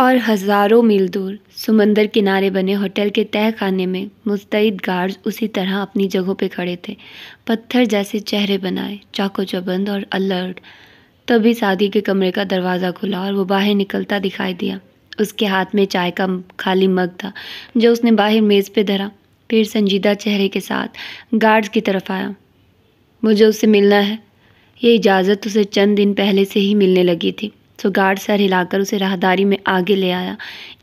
और हज़ारों मील दूर समंदर किनारे बने होटल के तह खाने में मुस्तैद गार्ड्स उसी तरह अपनी जगहों पर खड़े थे पत्थर जैसे चेहरे बनाए चाको चौबंद और अलर्ट तभी शादी के कमरे का दरवाज़ा खुला और वो बाहर निकलता दिखाई दिया उसके हाथ में चाय का खाली मग था जो उसने बाहर मेज़ पे धरा फिर संजीदा चेहरे के साथ गार्ड्स की तरफ आया मुझे उससे मिलना है ये इजाज़त उसे चंद दिन पहले से ही मिलने लगी थी तो गार्ड सर हिलाकर उसे राहदारी में आगे ले आया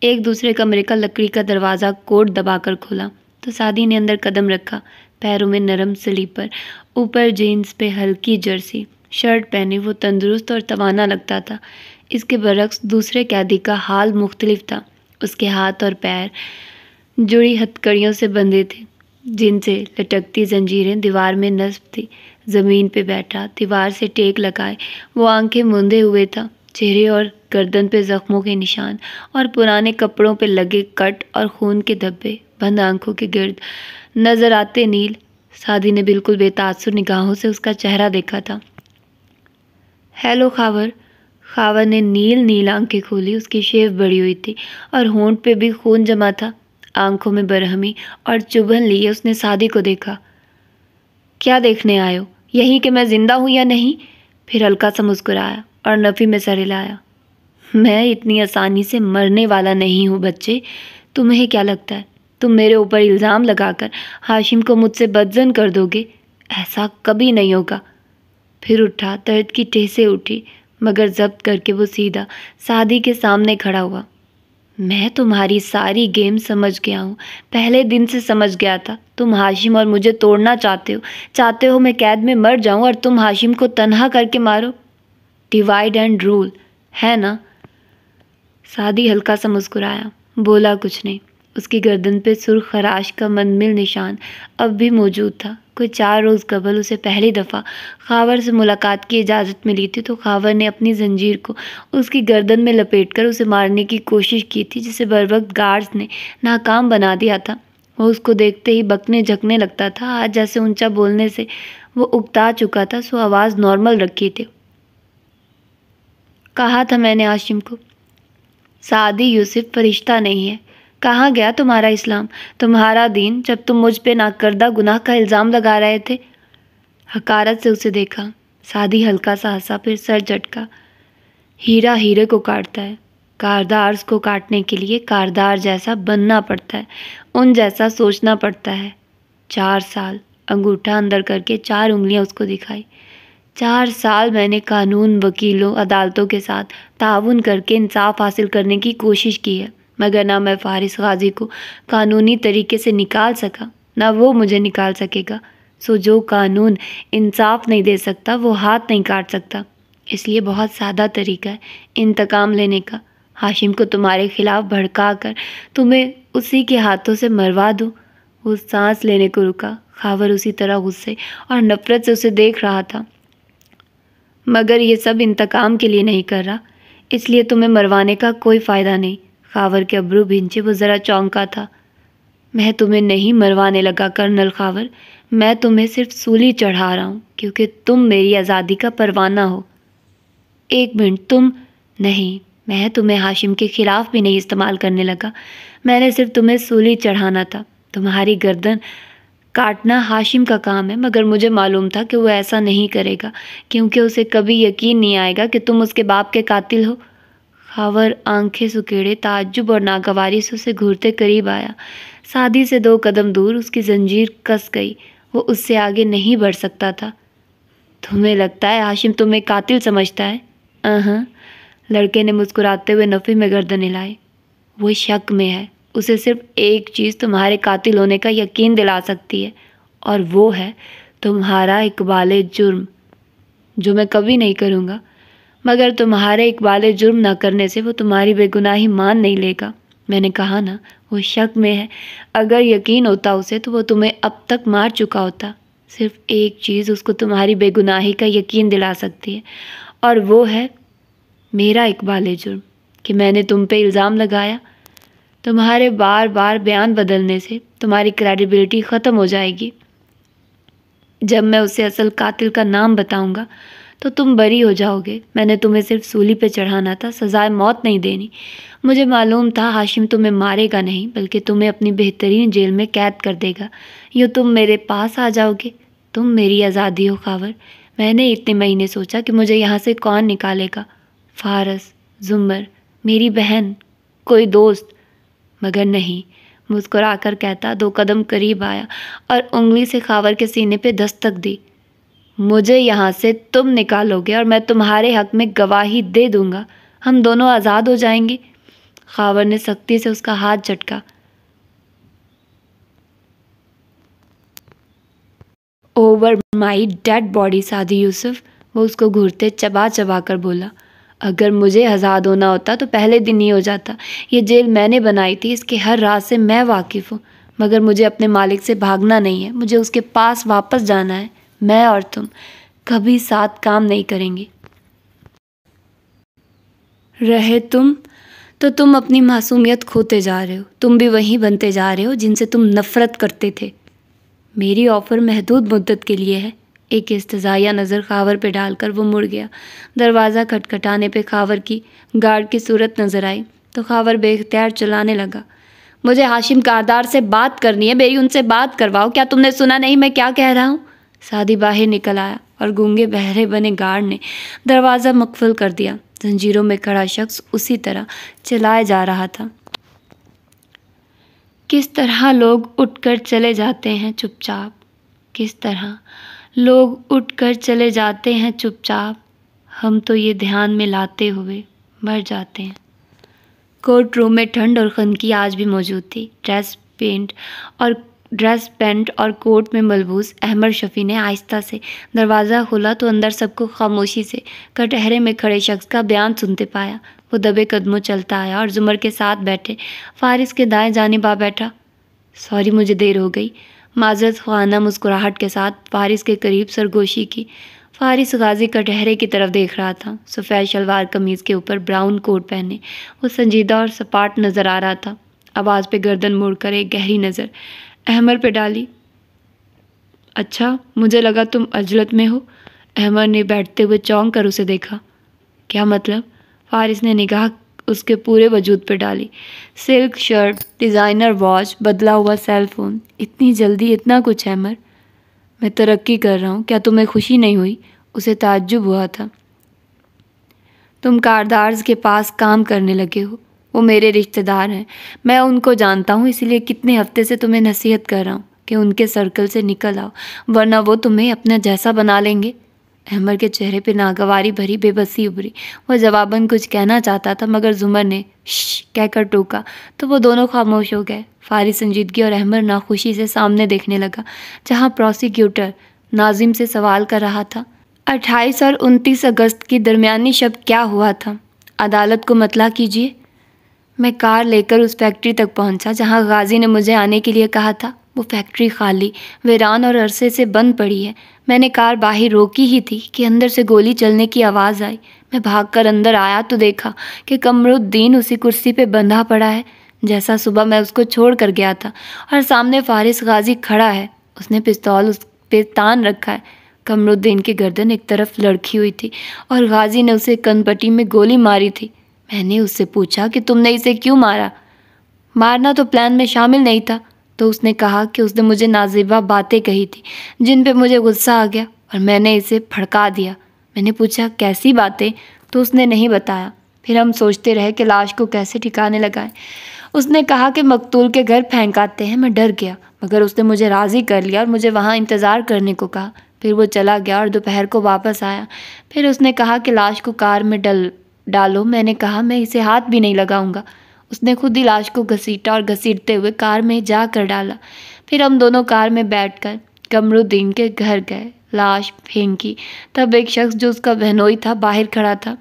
एक दूसरे कमरे का लकड़ी का दरवाज़ा कोट दबाकर खोला तो सादी ने अंदर कदम रखा पैरों में नरम स्लीपर ऊपर जीन्स पे हल्की जर्सी शर्ट पहने वो तंदुरुस्त और तवाना लगता था इसके बरक्स दूसरे कैदी का हाल मुख्तलिफ था उसके हाथ और पैर जुड़ी हथकड़ियों से बंधे थे जिनसे लटकती जंजीरें दीवार में नस्ब थी ज़मीन पे बैठा दीवार से टेक लगाए वो आंखें मूंदे हुए था चेहरे और गर्दन पे जख्मों के निशान और पुराने कपड़ों पे लगे कट और खून के धब्बे बंद आंखों के गिर्द नजर आते नील सादी ने बिल्कुल बेतासुर निगाहों से उसका चेहरा देखा था हेलो खावर खावर ने नील नील आंखें खोली उसकी शेव बड़ी हुई थी और होंठ पे भी खून जमा था आंखों में बरहमी और चुभन लिए उसने सादी को देखा क्या देखने आयो यहीं कि मैं जिंदा हूँ या नहीं फिर हल्का सा मुस्कुराया और नफ़ी में सर हिलाया मैं इतनी आसानी से मरने वाला नहीं हूँ बच्चे तुम्हें क्या लगता है तुम मेरे ऊपर इल्ज़ाम लगाकर हाशिम को मुझसे बदजन कर दोगे ऐसा कभी नहीं होगा फिर उठा दर्द की से उठी मगर जब्त करके वो सीधा सादी के सामने खड़ा हुआ मैं तुम्हारी सारी गेम समझ गया हूँ पहले दिन से समझ गया था तुम हाशिम और मुझे तोड़ना चाहते हो चाहते हो मैं कैद में मर जाऊँ और तुम हाशिम को तनहा करके मारो डिवाइड एंड रूल है ना सादी हल्का सा मुस्कुराया बोला कुछ नहीं उसकी गर्दन पे सुर्ख खराश का मनमिल निशान अब भी मौजूद था कोई चार रोज़ कबल उसे पहली दफ़ा खावर से मुलाकात की इजाज़त मिली थी तो खावर ने अपनी जंजीर को उसकी गर्दन में लपेटकर उसे मारने की कोशिश की थी जिसे बर वक्त गार्ड्स ने नाकाम बना दिया था वो उसको देखते ही बकने झकने लगता था आज जैसे ऊंचा बोलने से वो उगता चुका था सो आवाज़ नॉर्मल रखी थी कहा था मैंने आशिम को सादी यूसुफ फ़रिश्ता नहीं है कहाँ गया तुम्हारा इस्लाम तुम्हारा दीन जब तुम मुझ पे नाकर्दा गुनाह का इल्ज़ाम लगा रहे थे हकारत से उसे देखा सादी हल्का सा हंसा फिर सर झटका हीरा हीरे को काटता है कारदार्स को काटने के लिए कारदार जैसा बनना पड़ता है उन जैसा सोचना पड़ता है चार साल अंगूठा अंदर करके चार उंगलियां उसको दिखाई चार साल मैंने कानून वकीलों अदालतों के साथ ताउन करके इंसाफ हासिल करने की कोशिश की है मगर ना मैं फारिस गाजी को कानूनी तरीके से निकाल सका ना वो मुझे निकाल सकेगा सो जो कानून इंसाफ नहीं दे सकता वो हाथ नहीं काट सकता इसलिए बहुत सादा तरीका है इंतकाम लेने का हाशिम को तुम्हारे खिलाफ भड़का कर तुम्हें उसी के हाथों से मरवा दूँ वो सांस लेने को रुका खावर उसी तरह गुस्से और नफरत से उसे देख रहा था मगर ये सब इंतकाम के लिए नहीं कर रहा इसलिए तुम्हें मरवाने का कोई फ़ायदा नहीं खावर के अब्रू भिंचे वो ज़रा चौंका था मैं तुम्हें नहीं मरवाने लगा कर्नल खावर मैं तुम्हें सिर्फ सूली चढ़ा रहा हूँ क्योंकि तुम मेरी आज़ादी का परवाना हो एक मिनट तुम नहीं मैं तुम्हें हाशिम के ख़िलाफ़ भी नहीं इस्तेमाल करने लगा मैंने सिर्फ तुम्हें सूली चढ़ाना था तुम्हारी गर्दन काटना हाशिम का काम है मगर मुझे मालूम था कि वो ऐसा नहीं करेगा क्योंकि उसे कभी यकीन नहीं आएगा कि तुम उसके बाप के कातिल हो खावर आंखें सुकेड़े ताज्जुब और नागवारी से उसे घूरते करीब आया शादी से दो कदम दूर उसकी जंजीर कस गई वो उससे आगे नहीं बढ़ सकता था तुम्हें लगता है हाशिम तुम्हें कातिल समझता है अह लड़के ने मुस्कुराते हुए नफ़े में गर्दन हिलाई वो शक में है उसे सिर्फ एक चीज़ तुम्हारे कातिल होने का यकीन दिला सकती है और वो है तुम्हारा इकबाल जुर्म जो मैं कभी नहीं करूँगा मगर तुम्हारे इकबाल जुर्म ना करने से वो तुम्हारी बेगुनाही मान नहीं लेगा मैंने कहा ना वो शक में है अगर यकीन होता उसे तो वो तुम्हें अब तक मार चुका होता सिर्फ एक चीज़ उसको तुम्हारी बेगुनाही का यकीन दिला सकती है और वो है मेरा इकबाल जुर्म कि मैंने तुम पे इल्ज़ाम लगाया तुम्हारे बार बार बयान बदलने से तुम्हारी क्रेडिबिलिटी ख़त्म हो जाएगी जब मैं उसे असल कातिल का नाम बताऊंगा तो तुम बरी हो जाओगे मैंने तुम्हें सिर्फ सूली पे चढ़ाना था सजाए मौत नहीं देनी मुझे मालूम था हाशिम तुम्हें मारेगा नहीं बल्कि तुम्हें अपनी बेहतरीन जेल में कैद कर देगा यूँ तुम मेरे पास आ जाओगे तुम मेरी आज़ादी हो खावर मैंने इतने महीने सोचा कि मुझे यहाँ से कौन निकालेगा फारस जुमर मेरी बहन कोई दोस्त मगर नहीं मुस्कुरा कर कहता दो कदम करीब आया और उंगली से खावर के सीने पे दस्तक दी मुझे यहाँ से तुम निकालोगे और मैं तुम्हारे हक में गवाही दे दूँगा हम दोनों आज़ाद हो जाएंगे खावर ने सख्ती से उसका हाथ झटका ओवर माई डेड बॉडी सादी यूसुफ वो उसको घूरते चबा चबा कर बोला अगर मुझे आज़ाद होना होता तो पहले दिन ही हो जाता ये जेल मैंने बनाई थी इसके हर रात से मैं वाकिफ़ हूँ मगर मुझे अपने मालिक से भागना नहीं है मुझे उसके पास वापस जाना है मैं और तुम कभी साथ काम नहीं करेंगे रहे तुम तो तुम अपनी मासूमियत खोते जा रहे हो तुम भी वहीं बनते जा रहे हो जिनसे तुम नफ़रत करते थे मेरी ऑफ़र महदूद मुद्दत के लिए है एक इस्तजाया नज़र खावर पे डालकर वो मुड़ गया दरवाज़ा खटखटाने पे खावर की गार्ड की सूरत नज़र आई तो खावर बेख्तियार चलाने लगा मुझे हाशिम कारदार से बात करनी है मेरी उनसे बात करवाओ क्या तुमने सुना नहीं मैं क्या कह रहा हूँ सादी बाहर निकल आया और गूंगे बहरे बने गार्ड ने दरवाज़ा मकफल कर दिया जंजीरों में खड़ा शख्स उसी तरह चलाया जा रहा था किस तरह लोग उठकर चले जाते हैं चुपचाप किस तरह लोग उठकर चले जाते हैं चुपचाप हम तो ये ध्यान में लाते हुए मर जाते हैं कोर्ट रूम में ठंड और खनकी आज भी मौजूद थी ड्रेस पेंट और ड्रेस पेंट और कोट में मलबूस अहमद शफ़ी ने आहिस्ता से दरवाज़ा खोला तो अंदर सबको खामोशी से कटहरे में खड़े शख्स का बयान सुनते पाया वो दबे कदमों चलता आया और जुमर के साथ बैठे फारिस के दाएं जाने बा बैठा सॉरी मुझे देर हो गई माजरत खाना मुस्कुराहट के साथ फारिस के करीब सरगोशी की फारिस गाजी कटहरे की तरफ देख रहा था सफ़ेद शलवार कमीज़ के ऊपर ब्राउन कोट पहने वो संजीदा और सपाट नज़र आ रहा था आवाज़ पे गर्दन मोड़ कर एक गहरी नज़र अहमर पे डाली अच्छा मुझे लगा तुम अजलत में हो अहमर ने बैठते हुए चौंक कर उसे देखा क्या मतलब फारिस ने निगाह उसके पूरे वजूद पर डाली सिल्क शर्ट डिज़ाइनर वॉच बदला हुआ सेल फ़ोन इतनी जल्दी इतना कुछ है मर मैं तरक्की कर रहा हूँ क्या तुम्हें खुशी नहीं हुई उसे ताज्जुब हुआ था तुम कारदार्ज के पास काम करने लगे हो वो मेरे रिश्तेदार हैं मैं उनको जानता हूँ इसलिए कितने हफ्ते से तुम्हें नसीहत कर रहा हूँ कि उनके सर्कल से निकल आओ वरना वो तुम्हें अपना जैसा बना लेंगे अहमर के चेहरे पर नागवारी भरी बेबसी उभरी वह जवाबन कुछ कहना चाहता था मगर जुमर ने श कहकर टोका तो वो दोनों खामोश हो गए फारी संजीदगी और अहमर नाखुशी से सामने देखने लगा जहाँ प्रोसिक्यूटर नाजिम से सवाल कर रहा था अट्ठाईस और उनतीस अगस्त की दरमियानी शब क्या हुआ था अदालत को मतला कीजिए मैं कार लेकर उस फैक्ट्री तक पहुंचा जहां गाजी ने मुझे आने के लिए कहा था वो फैक्ट्री खाली वीरान और अरसे से बंद पड़ी है मैंने कार बाहर रोकी ही थी कि अंदर से गोली चलने की आवाज़ आई मैं भागकर अंदर आया तो देखा कि कमरुद्दीन उसी कुर्सी पे बंधा पड़ा है जैसा सुबह मैं उसको छोड़ कर गया था और सामने फारिस गाजी खड़ा है उसने पिस्तौल उस पे तान रखा है कमरुद्दीन की गर्दन एक तरफ लड़की हुई थी और गाजी ने उसे कनपट्टी में गोली मारी थी मैंने उससे पूछा कि तुमने इसे क्यों मारा मारना तो प्लान में शामिल नहीं था तो उसने कहा कि उसने मुझे नाजिबा बातें कही थी जिन पे मुझे गुस्सा आ गया और मैंने इसे भड़का दिया मैंने पूछा कैसी बातें तो उसने नहीं बताया फिर हम सोचते रहे कि लाश को कैसे ठिकाने लगाएं उसने कहा कि मकतूल के घर फेंकाते हैं मैं डर गया मगर उसने मुझे राज़ी कर लिया और मुझे वहाँ इंतज़ार करने को कहा फिर वो चला गया और दोपहर को वापस आया फिर उसने कहा कि लाश को कार में डल डालो मैंने कहा मैं इसे हाथ भी नहीं लगाऊंगा उसने खुद ही लाश को घसीटा और घसीटते हुए कार में जा कर डाला फिर हम दोनों कार में बैठकर कमरुद्दीन के घर गए लाश फेंकी तब एक शख्स जो उसका बहनोई था बाहर खड़ा था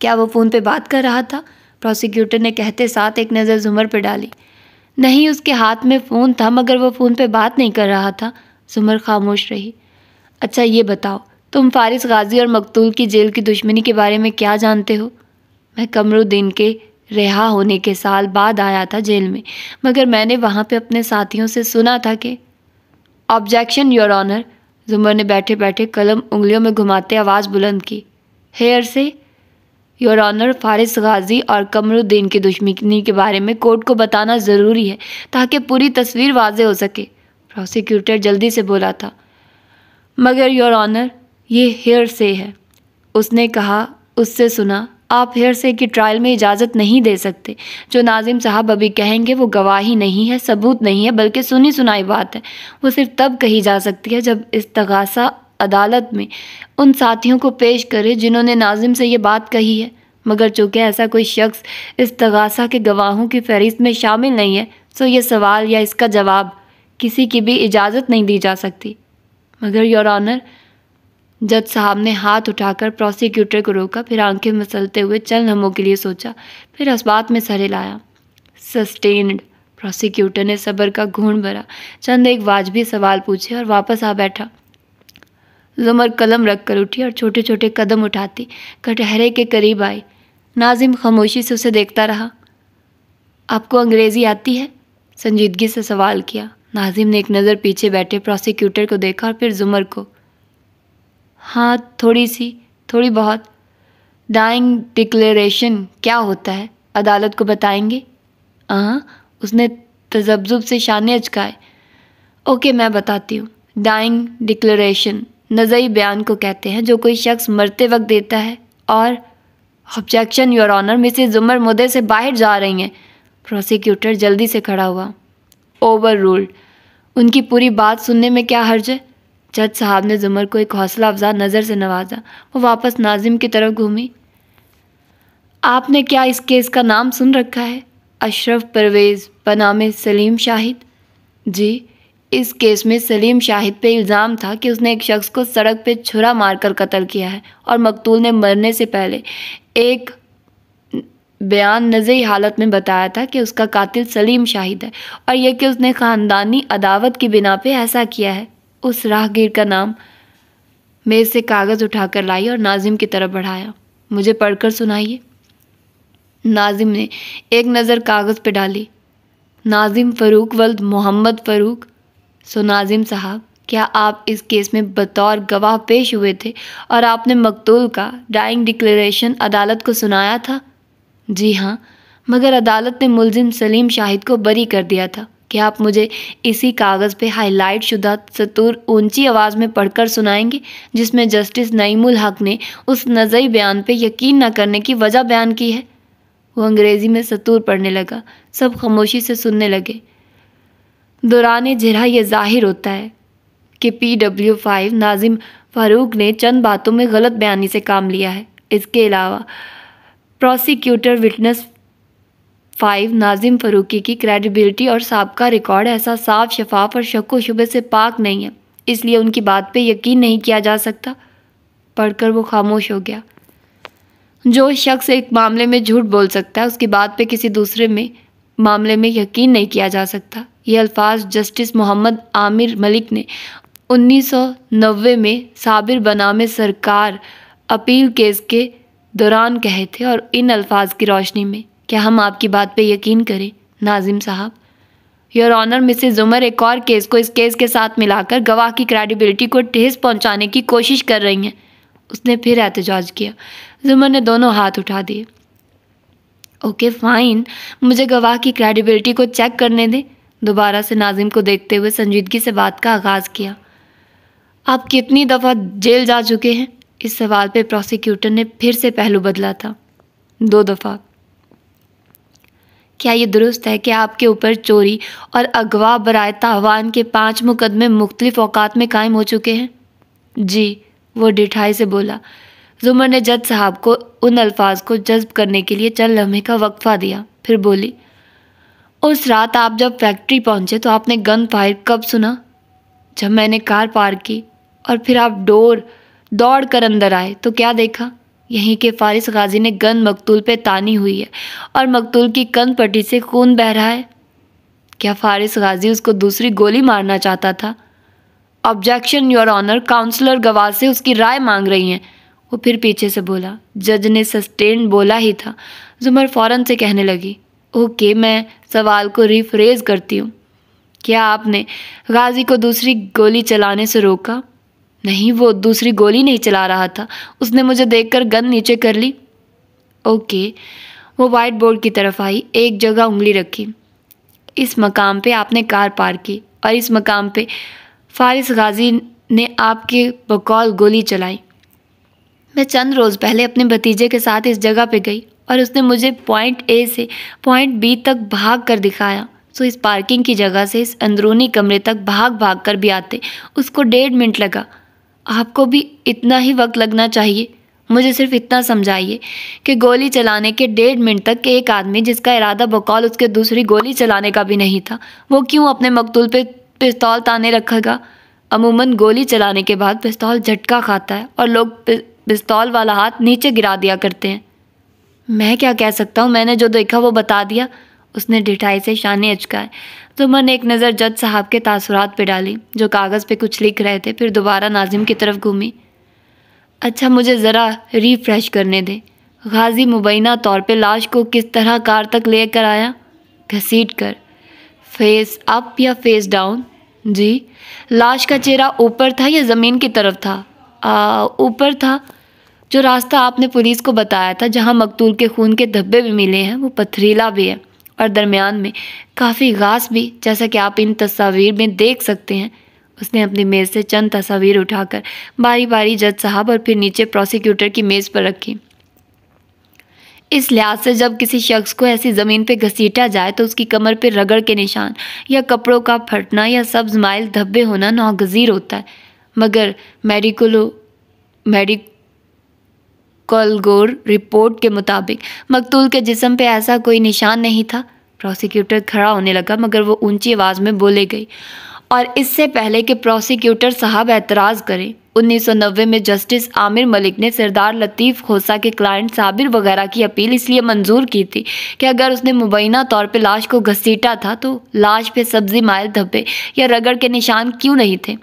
क्या वो फ़ोन पे बात कर रहा था प्रोसिक्यूटर ने कहते साथ एक नज़र जुमर पर डाली नहीं उसके हाथ में फ़ोन था मगर वो फ़ोन पे बात नहीं कर रहा था जुमर खामोश रही अच्छा ये बताओ तुम फारिस गाजी और मकतूल की जेल की दुश्मनी के बारे में क्या जानते हो मैं कमरुद्दीन के रिहा होने के साल बाद आया था जेल में मगर मैंने वहाँ पे अपने साथियों से सुना था कि ऑब्जेक्शन योर ऑनर जुमर ने बैठे बैठे कलम उंगलियों में घुमाते आवाज़ बुलंद की हेयर से योर ऑनर फारिस गाजी और कमरुद्दीन की दुश्मनी के बारे में कोर्ट को बताना ज़रूरी है ताकि पूरी तस्वीर वाज हो सके प्रोसिक्यूटर जल्दी से बोला था मगर योर ऑनर ये हेयर से है उसने कहा उससे सुना आप हेयर से कि ट्रायल में इजाज़त नहीं दे सकते जो नाजिम साहब अभी कहेंगे वो गवाही नहीं है सबूत नहीं है बल्कि सुनी सुनाई बात है वो सिर्फ तब कही जा सकती है जब इस तगासा अदालत में उन साथियों को पेश करे जिन्होंने नाजिम से ये बात कही है मगर चूँकि ऐसा कोई शख्स इस तगासा के गवाहों की फहरिस्त में शामिल नहीं है सो तो ये सवाल या इसका जवाब किसी की भी इजाज़त नहीं दी जा सकती मगर योर ऑनर जज साहब ने हाथ उठाकर प्रोसिक्यूटर को रोका फिर आंखें मसलते हुए चंद नमों के लिए सोचा फिर असबात में सरे लाया सस्टेन्ड प्रोसिक्यूटर ने सबर का घून भरा चंद एक वाजबी सवाल पूछे और वापस आ बैठा जुमर कलम रख कर उठी और छोटे छोटे कदम उठाती कटहरे के करीब आई नाजिम खामोशी से उसे देखता रहा आपको अंग्रेज़ी आती है संजीदगी से सवाल किया नाजिम ने एक नज़र पीछे बैठे प्रोसिक्यूटर को देखा और फिर जुमर को हाँ थोड़ी सी थोड़ी बहुत डाइंग डिक्लेरेशन क्या होता है अदालत को बताएंगे हाँ उसने तजब्जुब से शान अचकाए ओके मैं बताती हूँ डाइंग डिक्लेरेशन नजई बयान को कहते हैं जो कोई शख्स मरते वक्त देता है और ऑब्जेक्शन योर ऑनर मिसेज जुमर मुदे से बाहर जा रही हैं प्रोसिक्यूटर जल्दी से खड़ा हुआ ओवर रूल्ड उनकी पूरी बात सुनने में क्या हर्ज है जज साहब ने जुमर को एक हौसला अफजा नज़र से नवाजा वो वापस नाजिम की तरफ घूमी आपने क्या इस केस का नाम सुन रखा है अशरफ परवेज़ बनामे सलीम शाहिद जी इस केस में सलीम शाहिद पे इल्ज़ाम था कि उसने एक शख्स को सड़क पे छुरा मारकर कत्ल किया है और मकतूल ने मरने से पहले एक बयान नज़री हालत में बताया था कि उसका कातिल सलीम शाहिद है और यह कि उसने ख़ानदानी अदावत की बिना पे ऐसा किया है उस राहगीर का नाम मेज से कागज़ उठाकर लाई और नाजिम की तरफ बढ़ाया मुझे पढ़कर सुनाइए नाजिम ने एक नज़र कागज़ पे डाली नाजिम फ़रूक वल्द मोहम्मद फ़रूक सो नाजिम साहब क्या आप इस केस में बतौर गवाह पेश हुए थे और आपने मकतूल का डाइंग डिक्लेरेशन अदालत को सुनाया था जी हाँ मगर अदालत ने मुलजिम सलीम शाहिद को बरी कर दिया था क्या आप मुझे इसी कागज़ पे हाईलाइट शुदा सतूर ऊंची आवाज़ में पढ़कर सुनाएंगे जिसमें जस्टिस नईमुल हक ने उस नज़ई बयान पे यकीन न करने की वजह बयान की है वो अंग्रेज़ी में सतूर पढ़ने लगा सब खामोशी से सुनने लगे दौरान जरा यह जाहिर होता है कि P W five Nazim Farooq ने चंद बातों में गलत बयानी से काम लिया है इसके अलावा prosecutor witness five Nazim Farooqui की क्रेडिबिलिटी और सबका रिकॉर्ड ऐसा साफ शफाफ और शक व शुबे से पाक नहीं है इसलिए उनकी बात पे यकीन नहीं किया जा सकता पढ़कर वो खामोश हो गया जो शख्स एक मामले में झूठ बोल सकता है उसकी बात पे किसी दूसरे में मामले में यकीन नहीं किया जा सकता ये अल्फाज जस्टिस मोहम्मद आमिर मलिक ने 1990 में साबिर में सरकार अपील केस के दौरान कहे थे और इन अल्फाज की रोशनी में क्या हम आपकी बात पे यकीन करें नाजिम साहब योर ऑनर मिसेज उमर एक और केस को इस केस के साथ मिलाकर गवाह की क्रेडिबिलिटी को ठेस पहुंचाने की कोशिश कर रही हैं उसने फिर एहतजाज किया जुमर ने दोनों हाथ उठा दिए ओके फाइन मुझे गवाह की क्रेडिबिलिटी को चेक करने दें दोबारा से नाजिम को देखते हुए संजीदगी से बात का आगाज़ किया आप कितनी दफ़ा जेल जा चुके हैं इस सवाल पे प्रोसिक्यूटर ने फिर से पहलू बदला था दो दफ़ा क्या ये दुरुस्त है कि आपके ऊपर चोरी और अगवा बरए तहवान के पाँच मुकदमे मुख्तलिफ अवकात में कायम हो चुके हैं जी वो डिठाई से बोला जुमर ने जज साहब को उन अल्फाज को जज्ब करने के लिए चल लम्हे का वक्फा दिया फिर बोली उस रात आप जब फैक्ट्री पहुंचे तो आपने गन फायर कब सुना जब मैंने कार पार्क की और फिर आप डोर दौड़ कर अंदर आए तो क्या देखा यहीं के फारिस गाजी ने गन मकतूल पे तानी हुई है और मकतूल की कन पट्टी से खून बह रहा है क्या फारिस गाजी उसको दूसरी गोली मारना चाहता था ऑब्जेक्शन योर ऑनर काउंसलर गवाह से उसकी राय मांग रही हैं वो फिर पीछे से बोला जज ने सस्टेन बोला ही था जुमर फ़ौरन से कहने लगी ओके मैं सवाल को रिफ्रेज करती हूँ क्या आपने गाजी को दूसरी गोली चलाने से रोका नहीं वो दूसरी गोली नहीं चला रहा था उसने मुझे देखकर गन नीचे कर ली ओके वो वाइट बोर्ड की तरफ आई एक जगह उंगली रखी इस मकाम पे आपने कार पार्क की और इस मकाम पे फारिस गाजी ने आपके बकौल गोली चलाई मैं चंद रोज़ पहले अपने भतीजे के साथ इस जगह पे गई और उसने मुझे पॉइंट ए से पॉइंट बी तक भाग कर दिखाया सो तो इस पार्किंग की जगह से इस अंदरूनी कमरे तक भाग भाग कर भी आते उसको डेढ़ मिनट लगा आपको भी इतना ही वक्त लगना चाहिए मुझे सिर्फ इतना समझाइए कि गोली चलाने के डेढ़ मिनट तक एक आदमी जिसका इरादा बकौल उसके दूसरी गोली चलाने का भी नहीं था वो क्यों अपने मकतूल पे पिस्तौल ताने रखेगा अमूमन गोली चलाने के बाद पिस्तौल झटका खाता है और लोग पिस्तौल वाला हाथ नीचे गिरा दिया करते हैं मैं क्या कह सकता हूँ मैंने जो देखा वो बता दिया उसने डिठाई से शानी अचकाए जुमर ने एक नज़र जज साहब के तासुरात पे डाली जो कागज़ पे कुछ लिख रहे थे फिर दोबारा नाजिम की तरफ घूमी अच्छा मुझे ज़रा रिफ्रेश करने दे गाजी मुबैना तौर पे लाश को किस तरह कार तक ले कर आया घसीट कर फेस अप या फेस डाउन जी लाश का चेहरा ऊपर था या ज़मीन की तरफ था ऊपर था जो रास्ता आपने पुलिस को बताया था जहाँ मकतूल के खून के धब्बे भी मिले हैं वो पथरीला भी है और दरमियान में काफ़ी घास भी जैसा कि आप इन तस्वीर में देख सकते हैं उसने अपनी मेज़ से चंद तस्वीर उठाकर बारी बारी जज साहब और फिर नीचे प्रोसिक्यूटर की मेज़ पर रखी इस लिहाज से जब किसी शख्स को ऐसी ज़मीन पर घसीटा जाए तो उसकी कमर पर रगड़ के निशान या कपड़ों का फटना या सब्ज माइल धब्बे होना नागजीर होता है मगर मेडिकलो मेडिक कलगोर रिपोर्ट के मुताबिक मकतूल के जिसम पे ऐसा कोई निशान नहीं था प्रोसिक्यूटर खड़ा होने लगा मगर वो ऊंची आवाज़ में बोले गई और इससे पहले कि प्रोसिक्यूटर साहब एतराज़ करें 1990 में जस्टिस आमिर मलिक ने सरदार लतीफ़ खोसा के क्लाइंट साबिर वगैरह की अपील इसलिए मंजूर की थी कि अगर उसने मुबैना तौर पर लाश को घसीटा था तो लाश पे सब्जी मायल धब्बे या रगड़ के निशान क्यों नहीं थे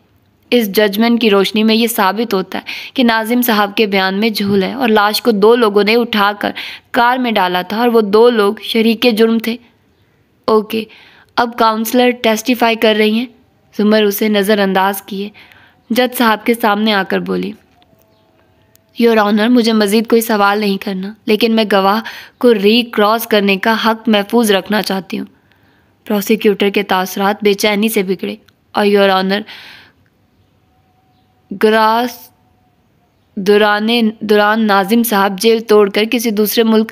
इस जजमेंट की रोशनी में यह साबित होता है कि नाजिम साहब के बयान में झूल है और लाश को दो लोगों ने उठाकर कार में डाला था और वो दो लोग शरीक जुर्म थे ओके अब काउंसलर टेस्टिफाई कर रही हैं जुमर उसे नज़रअंदाज किए जज साहब के सामने आकर बोली योर ऑनर मुझे मज़ीद कोई सवाल नहीं करना लेकिन मैं गवाह को री क्रॉस करने का हक महफूज रखना चाहती हूँ प्रोसिक्यूटर के तासरात बेचैनी से बिगड़े और योर ऑनर ग्रास दुराने दुरान नाजिम साहब जेल तोड़कर किसी दूसरे मुल्क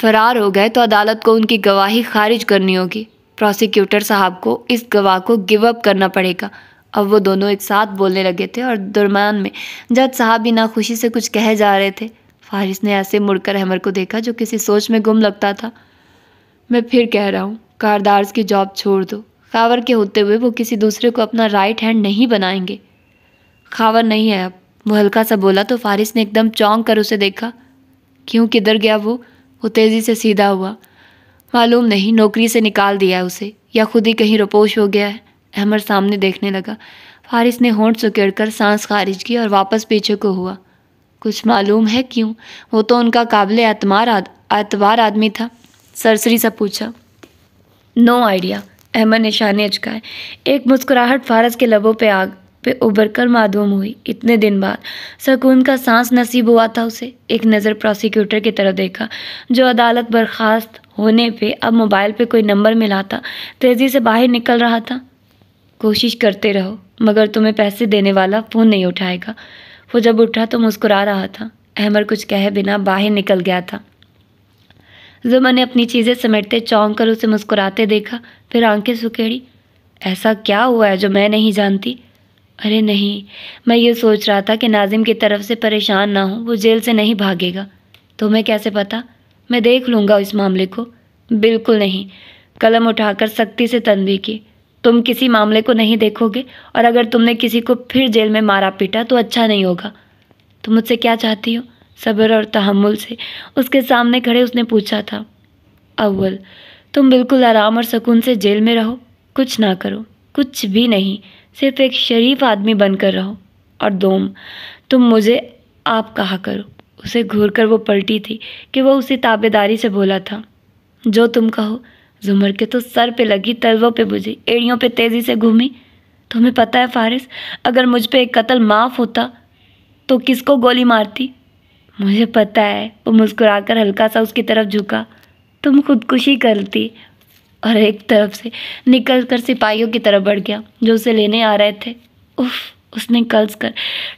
फरार हो गए तो अदालत को उनकी गवाही खारिज करनी होगी प्रोसिक्यूटर साहब को इस गवाह को गिव अप करना पड़ेगा अब वो दोनों एक साथ बोलने लगे थे और दरम्यान में जज साहब भी नाखुशी से कुछ कहे जा रहे थे फारिस ने ऐसे मुड़कर अहमर को देखा जो किसी सोच में गुम लगता था मैं फिर कह रहा हूँ कारदार्स की जॉब छोड़ दो कावर के होते हुए वो किसी दूसरे को अपना राइट हैंड नहीं बनाएंगे खावर नहीं है अब वो हल्का सा बोला तो फारिस ने एकदम चौंक कर उसे देखा क्यों किधर गया वो वो तेज़ी से सीधा हुआ मालूम नहीं नौकरी से निकाल दिया उसे या खुद ही कहीं रपोश हो गया है अहमर सामने देखने लगा फारिस ने होंठ सुकेड़ कर सांस खारिज की और वापस पीछे को हुआ कुछ मालूम है क्यों वो तो उनका काबिल एतमार एतवार आदमी था सरसरी सा पूछा नो आइडिया अहमद निशाने अचकाए एक मुस्कुराहट फारस के लबों पे आ पे उबर कर मादूम हुई इतने दिन बाद सकून का सांस नसीब हुआ था उसे एक नज़र प्रोसिक्यूटर की तरफ देखा जो अदालत बर्खास्त होने पे अब मोबाइल पे कोई नंबर मिला था तेज़ी से बाहर निकल रहा था कोशिश करते रहो मगर तुम्हें पैसे देने वाला फ़ोन नहीं उठाएगा वो जब उठा तो मुस्कुरा रहा था अहमर कुछ कहे बिना बाहर निकल गया था जो मैंने अपनी चीज़ें समेटते चौंक कर उसे मुस्कुराते देखा फिर आंखें सुखेड़ी ऐसा क्या हुआ है जो मैं नहीं जानती अरे नहीं मैं ये सोच रहा था कि नाजिम की तरफ से परेशान ना हूँ वो जेल से नहीं भागेगा तुम्हें कैसे पता मैं देख लूँगा इस मामले को बिल्कुल नहीं कलम उठाकर सख्ती से तनवी की तुम किसी मामले को नहीं देखोगे और अगर तुमने किसी को फिर जेल में मारा पीटा तो अच्छा नहीं होगा तुम मुझसे क्या चाहती हो सब्र और तहमुल से उसके सामने खड़े उसने पूछा था अव्वल तुम बिल्कुल आराम और सुकून से जेल में रहो कुछ ना करो कुछ भी नहीं सिर्फ एक शरीफ आदमी बनकर रहो और दोम तुम मुझे आप कहा करो उसे घूर कर वो पलटी थी कि वह उसी ताबेदारी से बोला था जो तुम कहो जुमर के तो सर पे लगी तलवों पे बुझी एड़ियों पे तेज़ी से घूमी तुम्हें पता है फारिस अगर मुझ पे एक कत्ल माफ़ होता तो किसको गोली मारती मुझे पता है वो मुस्कुराकर हल्का सा उसकी तरफ झुका तुम खुदकुशी करती और एक तरफ से निकल कर सिपाहियों की तरफ बढ़ गया जो उसे लेने आ रहे थे उफ उसने कल्स कर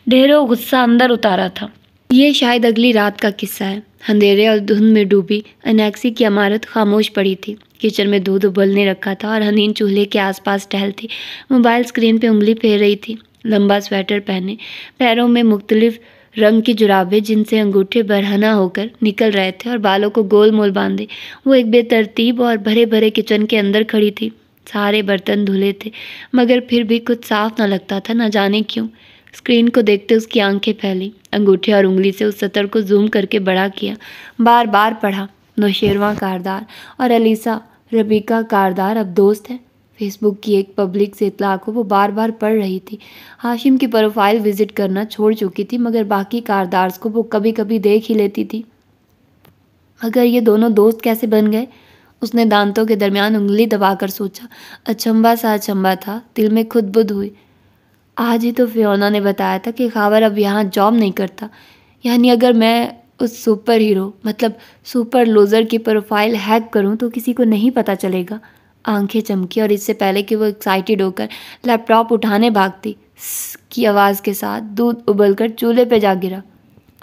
ढेरों गुस्सा अंदर उतारा था ये शायद अगली रात का किस्सा है अंधेरे और धुंध में डूबी अनैक्सी की इमारत खामोश पड़ी थी किचन में दूध उबलने रखा था और हनीन चूल्हे के आसपास टहलती मोबाइल स्क्रीन पे उंगली फेर रही थी लंबा स्वेटर पहने पैरों में मुख्तलिफ़ रंग की जुराबे जिनसे अंगूठे बरहना होकर निकल रहे थे और बालों को गोल मोल बांधे वो एक बेतरतीब और भरे भरे किचन के अंदर खड़ी थी सारे बर्तन धुले थे मगर फिर भी कुछ साफ न लगता था न जाने क्यों स्क्रीन को देखते उसकी आंखें फैली अंगूठे और उंगली से उस सतर को जूम करके बड़ा किया बार बार पढ़ा नौशेरवा कारदार और अलीसा रबीका कारदार अब दोस्त हैं फेसबुक की एक पब्लिक से इतला को वो बार बार पढ़ रही थी हाशिम की प्रोफाइल विजिट करना छोड़ चुकी थी मगर बाकी कारदार्स को वो कभी कभी देख ही लेती थी अगर ये दोनों दोस्त कैसे बन गए उसने दांतों के दरमियान उंगली दबाकर सोचा अचंबा सा अचंबा था दिल में खुद बुद हुई आज ही तो फ्योना ने बताया था कि खावर अब यहाँ जॉब नहीं करता यानी अगर मैं उस सुपर हीरो मतलब सुपर लोज़र की प्रोफाइल हैक करूँ तो किसी को नहीं पता चलेगा आंखें चमकी और इससे पहले कि वो एक्साइटेड होकर लैपटॉप उठाने भागती की आवाज़ के साथ दूध उबलकर चूल्हे पर जा गिरा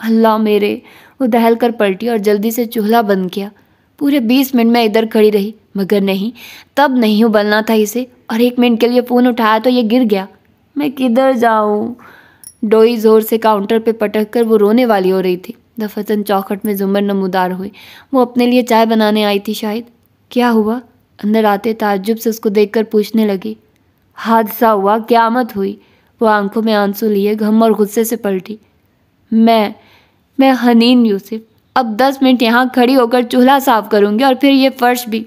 अल्लाह मेरे वो दहल कर पलटी और जल्दी से चूल्हा बंद किया पूरे बीस मिनट में इधर खड़ी रही मगर नहीं तब नहीं उबलना था इसे और एक मिनट के लिए फ़ोन उठाया तो ये गिर गया मैं किधर जाऊँ डोई जोर से काउंटर पे पटक कर वो रोने वाली हो रही थी दफतन चौखट में जुमर नमोदार हुई वो अपने लिए चाय बनाने आई थी शायद क्या हुआ अंदर आते ताजुब से उसको देखकर पूछने लगी हादसा हुआ क्यामत हुई वो आंखों में आंसू लिए गम और गुस्से से पलटी मैं मैं हनीन यूसुफ अब दस मिनट यहाँ खड़ी होकर चूल्हा साफ करूँगी और फिर ये फर्श भी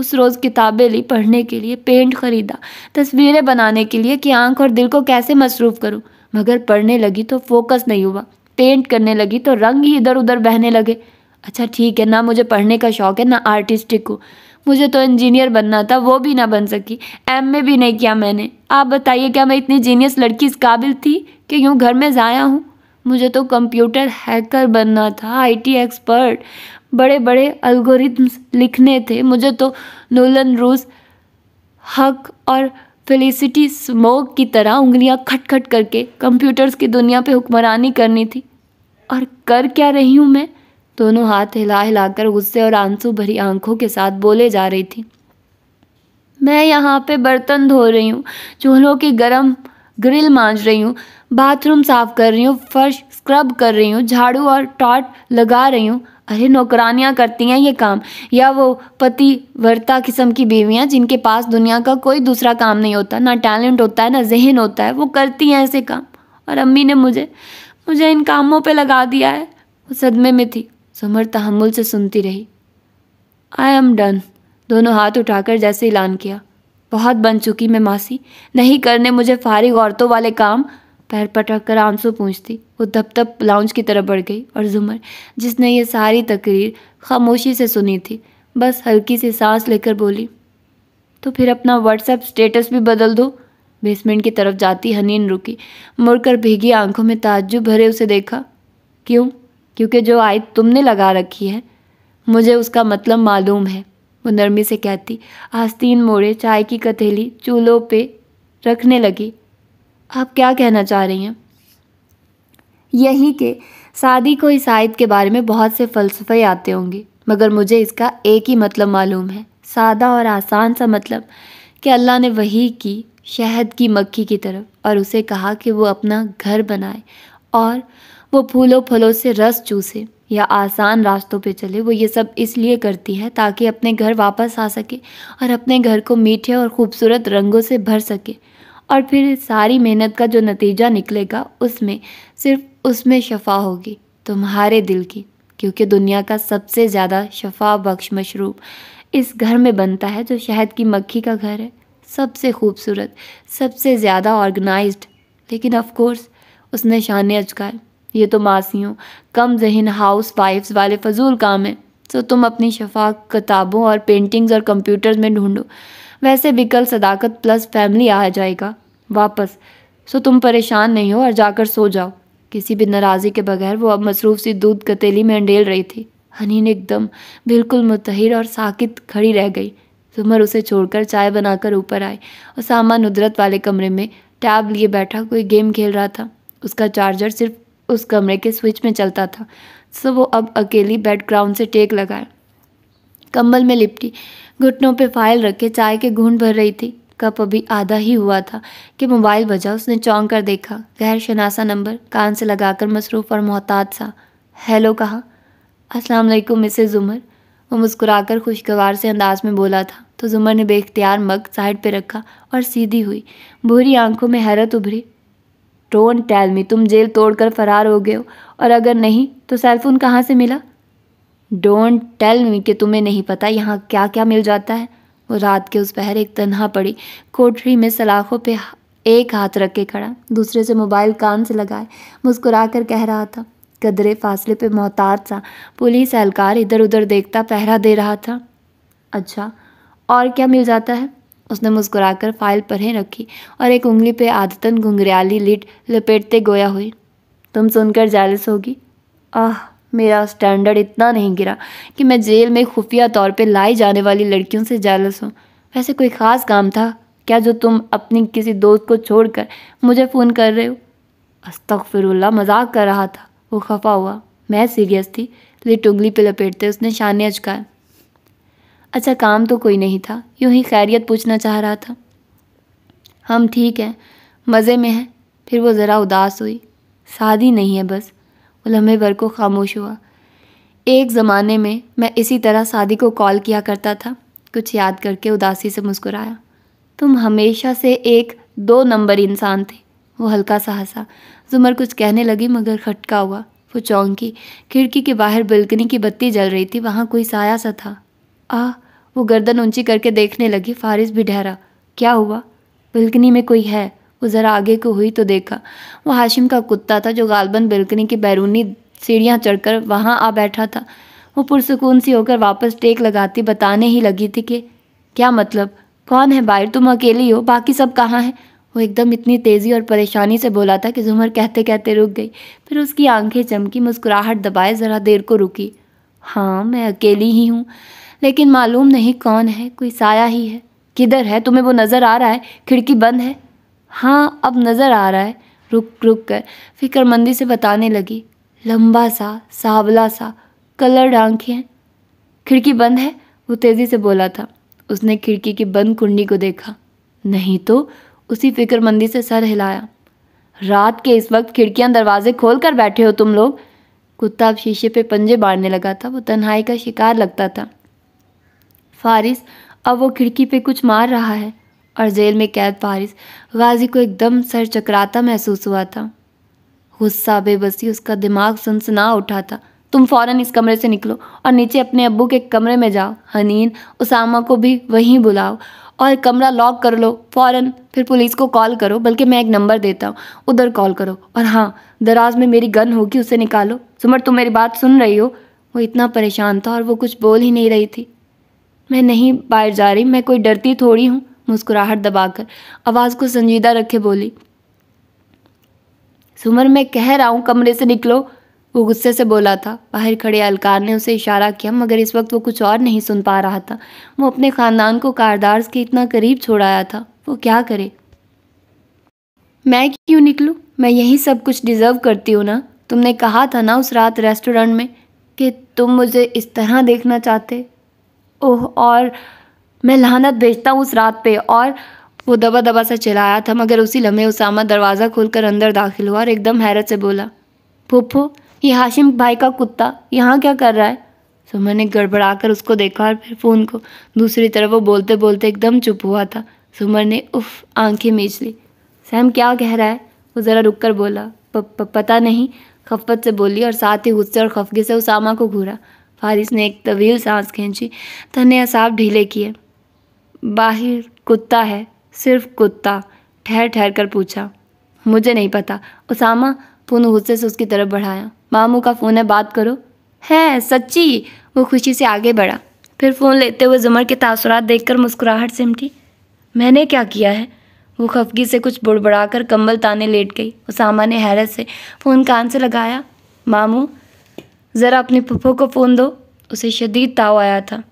उस रोज़ किताबें ली पढ़ने के लिए पेंट ख़रीदा तस्वीरें बनाने के लिए कि आंख और दिल को कैसे मसरूफ़ करूँ मगर पढ़ने लगी तो फोकस नहीं हुआ पेंट करने लगी तो रंग ही इधर उधर बहने लगे अच्छा ठीक है ना मुझे पढ़ने का शौक़ है ना आर्टिस्टिक हूँ मुझे तो इंजीनियर बनना था वो भी ना बन सकी एम में भी नहीं किया मैंने आप बताइए क्या मैं इतनी जीनियस लड़की इस काबिल थी कि यूँ घर में ज़ाया हूँ मुझे तो कंप्यूटर हैकर बनना था आईटी एक्सपर्ट बड़े बड़े अल्गोरिथम्स लिखने थे मुझे तो नोलन रूस हक और फिलिसिटी स्मोक की तरह उंगलियां खटखट करके कंप्यूटर्स की दुनिया पे हुक्मरानी करनी थी और कर क्या रही हूँ मैं दोनों हाथ हिला हिलाकर गुस्से और आंसू भरी आंखों के साथ बोले जा रही थी मैं यहाँ पे बर्तन धो रही हूँ चूल्हों की गर्म ग्रिल मांझ रही हूँ बाथरूम साफ कर रही हूँ फर्श स्क्रब कर रही हूँ झाड़ू और टॉट लगा रही हूँ अरे नौकरानियाँ करती हैं ये काम या वो पतिवर्ता किस्म की बीवियाँ जिनके पास दुनिया का कोई दूसरा काम नहीं होता ना टैलेंट होता है ना जहन होता है वो करती हैं ऐसे काम और अम्मी ने मुझे मुझे इन कामों पे लगा दिया है वो सदमे में थी सुमर तहमुल से सुनती रही आई एम डन दोनों हाथ उठाकर जैसे ऐलान किया बहुत बन चुकी मैं मासी नहीं करने मुझे फारिग औरतों वाले काम पैर पटक कर आंसू पूछती वो दब तब लाउंज की तरफ बढ़ गई और जुमर जिसने ये सारी तकरीर खामोशी से सुनी थी बस हल्की सी सांस लेकर बोली तो फिर अपना व्हाट्सएप स्टेटस भी बदल दो बेसमेंट की तरफ जाती हनीन रुकी मुड़कर भीगी आंखों में ताज्जुब भरे उसे देखा क्यों क्योंकि जो आयत तुमने लगा रखी है मुझे उसका मतलब मालूम है वो नरमी से कहती आस्तीन मोड़े चाय की कथेली चूल्हों पे रखने लगी आप क्या कहना चाह रही हैं यही के शादी को इस आयत के बारे में बहुत से फलसफे आते होंगे मगर मुझे इसका एक ही मतलब मालूम है सादा और आसान सा मतलब कि अल्लाह ने वही की शहद की मक्खी की तरफ और उसे कहा कि वो अपना घर बनाए और वो फूलों फलों से रस चूसे या आसान रास्तों पे चले वो ये सब इसलिए करती है ताकि अपने घर वापस आ सके और अपने घर को मीठे और ख़ूबसूरत रंगों से भर सके और फिर सारी मेहनत का जो नतीजा निकलेगा उसमें सिर्फ उसमें शफा होगी तुम्हारे दिल की क्योंकि दुनिया का सबसे ज़्यादा शफा बख्श मशरूब इस घर में बनता है जो शहद की मक्खी का घर है सबसे खूबसूरत सबसे ज़्यादा ऑर्गेनाइज्ड लेकिन ऑफ कोर्स उसने शान अजगार ये तो मासियों कम जहन हाउस वाइफ्स वाले फजूल काम हैं सो तो तुम अपनी शफा किताबों और पेंटिंग्स और कंप्यूटर्स में ढूंढो वैसे भी कल सदाकत प्लस फैमिली आ जाएगा वापस सो तो तुम परेशान नहीं हो और जाकर सो जाओ किसी भी नाराज़ी के बगैर वो अब मसरूफ़ सी दूध कतीली में अंडेल रही थी हनीन एकदम बिल्कुल मुतहर और साकित खड़ी रह गई जुमर उसे छोड़कर चाय बनाकर ऊपर आई और सामान उदरत वाले कमरे में टैब लिए बैठा कोई गेम खेल रहा था उसका चार्जर सिर्फ उस कमरे के स्विच में चलता था सो वो अब अकेली बेड ग्राउंड से टेक लगाए कंबल में लिपटी घुटनों पे फाइल रखे चाय के घूंढ भर रही थी कप अभी आधा ही हुआ था कि मोबाइल बजा उसने चौंक कर देखा गैर शनासा नंबर कान से लगाकर मसरूफ़ और मोहतात सा हेलो कहा अस्सलाम वालेकुम मिसेज उमर वो मुस्कुराकर खुशगवार से अंदाज में बोला था तो जुमर ने बेख्तियार मग साइड पे रखा और सीधी हुई भूरी आंखों में हैरत उभरी डोंट टेल मी तुम जेल तोड़कर फरार हो गए हो और अगर नहीं तो सेलफोन कहाँ से मिला डोंट टेल मी कि तुम्हें नहीं पता यहाँ क्या क्या मिल जाता है वो रात के उस पहर एक तन्हा पड़ी कोठरी में सलाखों पे एक हाथ रख के खड़ा दूसरे से मोबाइल कान से लगाए मुस्कुरा कर कह रहा था कदरे फासले पे मोहताज सा पुलिस एहलकार इधर उधर देखता पहरा दे रहा था अच्छा और क्या मिल जाता है उसने मुस्कुराकर फाइल परहें रखी और एक उंगली पे आदतन घुंघरियाली लिट लपेटते गोया हुई तुम सुनकर जालस होगी आह मेरा स्टैंडर्ड इतना नहीं गिरा कि मैं जेल में खुफिया तौर पे लाई जाने वाली लड़कियों से जालस हूँ वैसे कोई ख़ास काम था क्या जो तुम अपनी किसी दोस्त को छोड़कर मुझे फ़ोन कर रहे हो अस्तगफिरुल्लाह मजाक कर रहा था वो खफा हुआ मैं सीरियस थी लिट उंगली पे लपेटते उसने शानिया चुकाया अच्छा काम तो कोई नहीं था यूं ही खैरियत पूछना चाह रहा था हम ठीक हैं मज़े में हैं फिर वो ज़रा उदास हुई शादी नहीं है बस वो लम्हे भर को खामोश हुआ एक ज़माने में मैं इसी तरह शादी को कॉल किया करता था कुछ याद करके उदासी से मुस्कुराया तुम हमेशा से एक दो नंबर इंसान थे वो हल्का सा हंसा जुमर कुछ कहने लगी मगर खटका हुआ वो चौंकी खिड़की के बाहर बिल्कनी की बत्ती जल रही थी वहाँ कोई साया सा था आ वो गर्दन ऊंची करके देखने लगी फारिस भी ठहरा क्या हुआ बिल्कनी में कोई है वो ज़रा आगे को हुई तो देखा वो हाशिम का कुत्ता था जो गालबन बिल्कनी की बैरूनी सीढ़ियाँ चढ़कर वहाँ आ बैठा था वो पुरसकून सी होकर वापस टेक लगाती बताने ही लगी थी कि क्या मतलब कौन है बाहर तुम अकेली हो बाकी सब कहाँ हैं वो एकदम इतनी तेज़ी और परेशानी से बोला था कि जुमर कहते कहते रुक गई फिर उसकी आंखें चमकी मुस्कुराहट दबाए ज़रा देर को रुकी हाँ मैं अकेली ही हूँ लेकिन मालूम नहीं कौन है कोई साया ही है किधर है तुम्हें वो नज़र आ रहा है खिड़की बंद है हाँ अब नज़र आ रहा है रुक रुक कर फिक्रमंदी से बताने लगी लंबा सा सावला सा कलर्ड आँखें खिड़की बंद है वो तेज़ी से बोला था उसने खिड़की की बंद कुंडी को देखा नहीं तो उसी फिक्रमंदी से सर हिलाया रात के इस वक्त खिड़कियां दरवाजे खोल कर बैठे हो तुम लोग कुत्ता अब शीशे पे पंजे बाँधने लगा था वो तन्हाई का शिकार लगता था फारिस अब वो खिड़की पे कुछ मार रहा है और जेल में कैद फारिस गाजी को एकदम सर चकराता महसूस हुआ था गुस्सा बेबसी उसका दिमाग सनसना उठा था तुम फौरन इस कमरे से निकलो और नीचे अपने अब्बू के कमरे में जाओ हनीन उसामा को भी वहीं बुलाओ और कमरा लॉक कर लो फौरन फिर पुलिस को कॉल करो बल्कि मैं एक नंबर देता हूँ उधर कॉल करो और हाँ दराज में मेरी गन होगी उसे निकालो सुमर तुम मेरी बात सुन रही हो वो इतना परेशान था और वो कुछ बोल ही नहीं रही थी मैं नहीं बाहर जा रही मैं कोई डरती थोड़ी हूँ मुस्कुराहट दबाकर आवाज़ को संजीदा रखे बोली सुमर मैं कह रहा हूँ कमरे से निकलो वो गुस्से से बोला था बाहर खड़े अलकार ने उसे इशारा किया मगर इस वक्त वो कुछ और नहीं सुन पा रहा था वो अपने ख़ानदान को कारदार के इतना करीब छोड़ाया था वो क्या करे मैं क्यों निकलूँ मैं यही सब कुछ डिज़र्व करती हूँ ना तुमने कहा था ना उस रात रेस्टोरेंट में कि तुम मुझे इस तरह देखना चाहते ओह और मैं लहानत भेजता हूँ उस रात पे और वो दबा दबा सा चिल्लाया था मगर उसी लम्हे उसामा दरवाज़ा खोलकर अंदर दाखिल हुआ और एकदम हैरत से बोला पोपो ये हाशिम भाई का कुत्ता यहाँ क्या कर रहा है सुमन ने गड़बड़ा कर उसको देखा और फिर फ़ोन को दूसरी तरफ वो बोलते बोलते एकदम चुप हुआ था सुमर ने उफ आंखें मीच ली सैम क्या कह रहा है वो ज़रा रुक कर बोला प, प, पता नहीं खफत से बोली और साथ ही गुस्से और खफगे से उसामा को घूरा फारिस ने एक तवील सांस खींची धनिया साहब ढीले किए बाहर कुत्ता है सिर्फ कुत्ता ठहर ठहर कर पूछा मुझे नहीं पता उसामा फ़ोन गुस्से से उसकी तरफ बढ़ाया मामू का फ़ोन है बात करो है सच्ची वो खुशी से आगे बढ़ा फिर फ़ोन लेते हुए जुमर के तासरात देखकर मुस्कुराहट सिमटी मैंने क्या किया है वो खफगी से कुछ बुड़बड़ाकर कंबल ताने लेट गई उसामा ने हैरत से फ़ोन कान से लगाया मामू ज़रा अपने पप्पो को फ़ोन दो उसे शदीद ताव आया था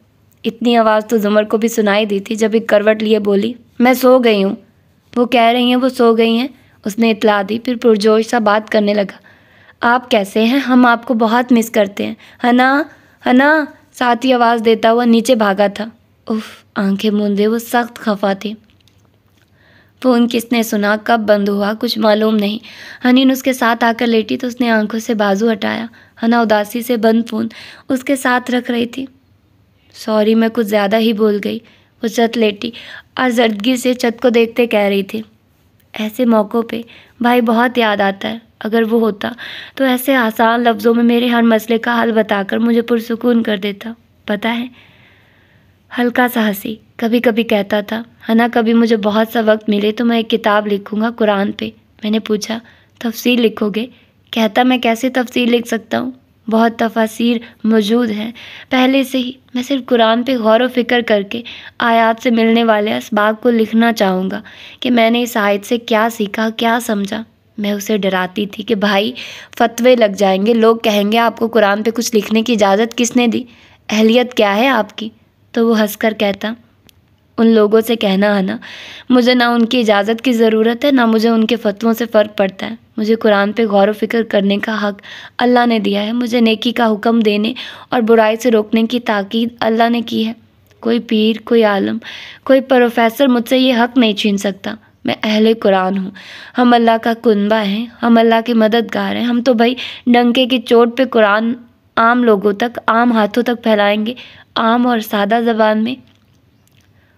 इतनी आवाज़ तो जुमर को भी सुनाई दी थी जब एक करवट लिए बोली मैं सो गई हूँ वो कह रही हैं वो सो गई हैं उसने इतला दी फिर पुरजोश सा बात करने लगा आप कैसे हैं हम आपको बहुत मिस करते हैं है ना है ना साथ ही आवाज़ देता हुआ नीचे भागा था उफ आंखें मूंदे वो सख्त खफा थी फ़ोन किसने सुना कब बंद हुआ कुछ मालूम नहीं हनीन उसके साथ आकर लेटी तो उसने आंखों से बाजू हटाया है ना उदासी से बंद फ़ोन उसके साथ रख रही थी सॉरी मैं कुछ ज़्यादा ही बोल गई वो छत लेटी और जर्दगी से छत को देखते कह रही थी ऐसे मौक़ों पे भाई बहुत याद आता है अगर वो होता तो ऐसे आसान लफ्ज़ों में मेरे हर मसले का हल बताकर मुझे पुरसकून कर देता पता है हल्का सा हंसी कभी कभी कहता था है ना कभी मुझे बहुत सा वक्त मिले तो मैं एक किताब लिखूँगा कुरान पे मैंने पूछा तफसील लिखोगे कहता मैं कैसे तफसीर लिख सकता हूँ बहुत तफासिर मौजूद हैं पहले से ही मैं सिर्फ कुरान पे गौर व फिक्र करके आयात से मिलने वाले इसबाग को लिखना चाहूँगा कि मैंने इस आयत से क्या सीखा क्या समझा मैं उसे डराती थी कि भाई फतवे लग जाएंगे लोग कहेंगे आपको कुरान पे कुछ लिखने की इजाज़त किसने दी अहलियत क्या है आपकी तो वो कर कहता उन लोगों से कहना है ना मुझे ना उनकी इजाज़त की ज़रूरत है ना मुझे उनके फतवों से फ़र्क पड़ता है मुझे कुरान पे गौर व फिक्र करने का हक अल्लाह ने दिया है मुझे नेकी का हुक्म देने और बुराई से रोकने की ताकीद अल्लाह ने की है कोई पीर कोई आलम कोई प्रोफेसर मुझसे ये हक नहीं छीन सकता मैं अहले कुरान हूँ हम अल्लाह का कुनबा हैं हम अल्लाह के मददगार हैं हम तो भाई डंके की चोट पे कुरान आम लोगों तक आम हाथों तक फैलाएंगे आम और सादा ज़बान में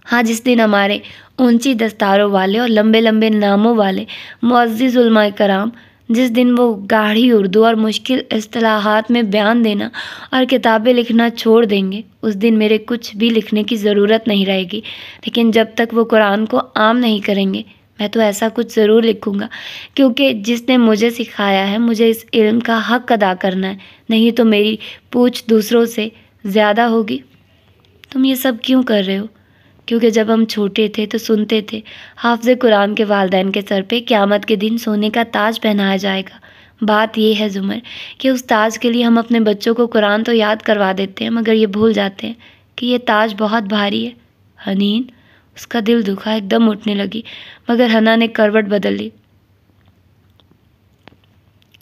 हाँ जिस दिन हमारे ऊंची दस्तारों वाले और लंबे लंबे नामों वाले मुआज़ुलमा कराम जिस दिन वो गाढ़ी उर्दू और मुश्किल असलाहत में बयान देना और किताबें लिखना छोड़ देंगे उस दिन मेरे कुछ भी लिखने की ज़रूरत नहीं रहेगी लेकिन जब तक वो कुरान को आम नहीं करेंगे मैं तो ऐसा कुछ ज़रूर लिखूँगा क्योंकि जिसने मुझे सिखाया है मुझे इस इल्म का हक अदा करना है नहीं तो मेरी पूछ दूसरों से ज़्यादा होगी तुम ये सब क्यों कर रहे हो क्योंकि जब हम छोटे थे तो सुनते थे हाफज कुरान के वालदेन के सर पे क़्यामत के दिन सोने का ताज पहनाया जाएगा बात यह है जुमर कि उस ताज के लिए हम अपने बच्चों को कुरान तो याद करवा देते हैं मगर ये भूल जाते हैं कि यह ताज बहुत भारी है हनीन उसका दिल दुखा एकदम उठने लगी मगर हना ने करवट बदल ली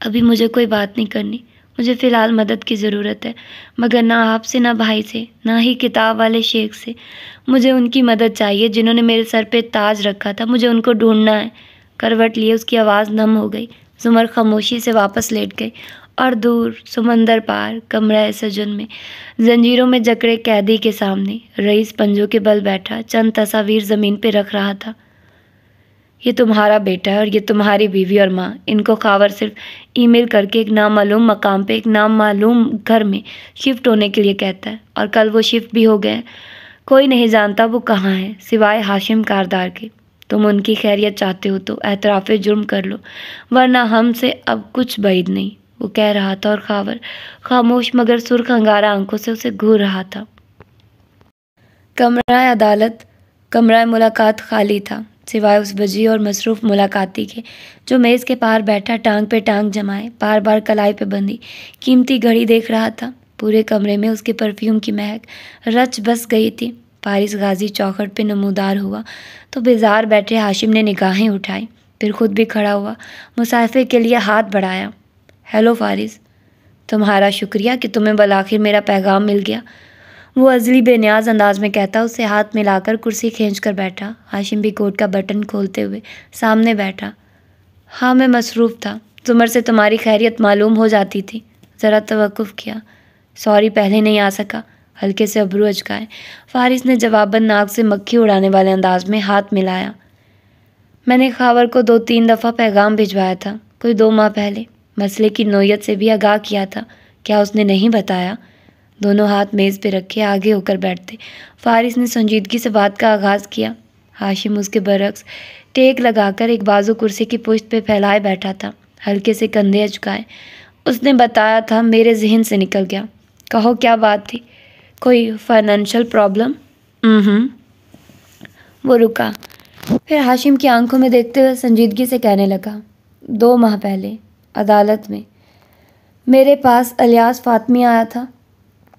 अभी मुझे कोई बात नहीं करनी मुझे फ़िलहाल मदद की ज़रूरत है मगर ना आपसे ना भाई से ना ही किताब वाले शेख से मुझे उनकी मदद चाहिए जिन्होंने मेरे सर पे ताज रखा था मुझे उनको ढूंढना है करवट लिए उसकी आवाज़ नम हो गई जुमर खामोशी से वापस लेट गई और दूर समंदर पार कमरा सजन में जंजीरों में जकड़े कैदी के सामने रईस पंजों के बल बैठा चंद तस्वीर ज़मीन पर रख रहा था ये तुम्हारा बेटा है और ये तुम्हारी बीवी और माँ इनको कावर सिर्फ ईमेल करके एक नामालूम मकाम पे एक नामालूम घर में शिफ्ट होने के लिए कहता है और कल वो शिफ्ट भी हो गए कोई नहीं जानता वो कहाँ है सिवाय हाशिम कारदार के तुम उनकी खैरियत चाहते हो तो एतराफ़ जुर्म कर लो वरना हमसे अब कुछ बैद नहीं वो कह रहा था और खावर खामोश मगर सुर्ख अंगारा आंखों से उसे घूर रहा था कमरा अदालत कमरा मुलाकात खाली था सिवाय उस बजी और मसरूफ़ मुलाकाती के जो मेज़ के पार बैठा टांग पे टांग जमाए बार बार कलाई पे बंधी कीमती घड़ी देख रहा था पूरे कमरे में उसके परफ्यूम की महक रच बस गई थी पारिस गाजी चौखट पे नमोदार हुआ तो बेजार बैठे हाशिम ने निगाहें उठाई फिर खुद भी खड़ा हुआ मुसाफिर के लिए हाथ बढ़ाया हेलो फारिस तुम्हारा शुक्रिया कि तुम्हें बल आखिर मेरा पैगाम मिल गया वो अजली बेनियाज अंदाज में कहता उससे हाथ मिलाकर कुर्सी खींच कर बैठा हाशिम भी कोट का बटन खोलते हुए सामने बैठा हाँ मैं मसरूफ़ था जुमर से तुम्हारी खैरियत मालूम हो जाती थी ज़रा तवक़ुफ़ किया सॉरी पहले नहीं आ सका हल्के से अबरू अचकाए फारिस ने जवाबन नाक से मक्खी उड़ाने वाले अंदाज में हाथ मिलाया मैंने खावर को दो तीन दफ़ा पैगाम भिजवाया था कोई दो माह पहले मसले की नोयत से भी आगाह किया था क्या उसने नहीं बताया दोनों हाथ मेज़ पे रखे आगे होकर बैठते फारिस ने संजीदगी से बात का आगाज़ किया हाशिम उसके बरक्स टेक लगाकर एक बाजू कुर्सी की पुश्त पे फैलाए बैठा था हल्के से कंधे अचकाए उसने बताया था मेरे जहन से निकल गया कहो क्या बात थी कोई फाइनेंशियल प्रॉब्लम वो रुका फिर हाशिम की आंखों में देखते हुए संजीदगी से कहने लगा दो माह पहले अदालत में मेरे पास अलियास फातमी आया था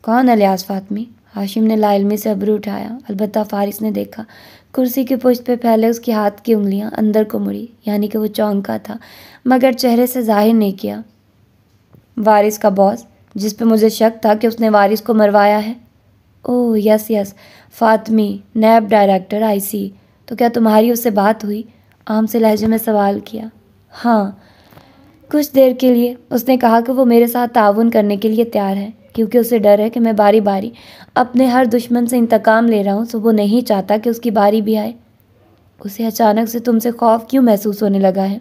कौन अलियास फातमी हाशिम ने लाइलमी से अबरू उठाया अलबत्ता फारिस ने देखा कुर्सी की पुष्ट पे फैले उसकी हाथ की उंगलियां अंदर को मुड़ी यानी कि वो चौंका था मगर चेहरे से जाहिर नहीं किया वारिस का बॉस जिस पे मुझे शक था कि उसने वारिस को मरवाया है ओह यस यस फातमी नैब डायरेक्टर आईसी तो क्या तुम्हारी उससे बात हुई आम से लहजे में सवाल किया हाँ कुछ देर के लिए उसने कहा कि वो मेरे साथ ताउन करने के लिए तैयार है क्योंकि उसे डर है कि मैं बारी बारी अपने हर दुश्मन से इंतकाम ले रहा हूँ सो वो नहीं चाहता कि उसकी बारी भी आए उसे अचानक से तुमसे खौफ क्यों महसूस होने लगा है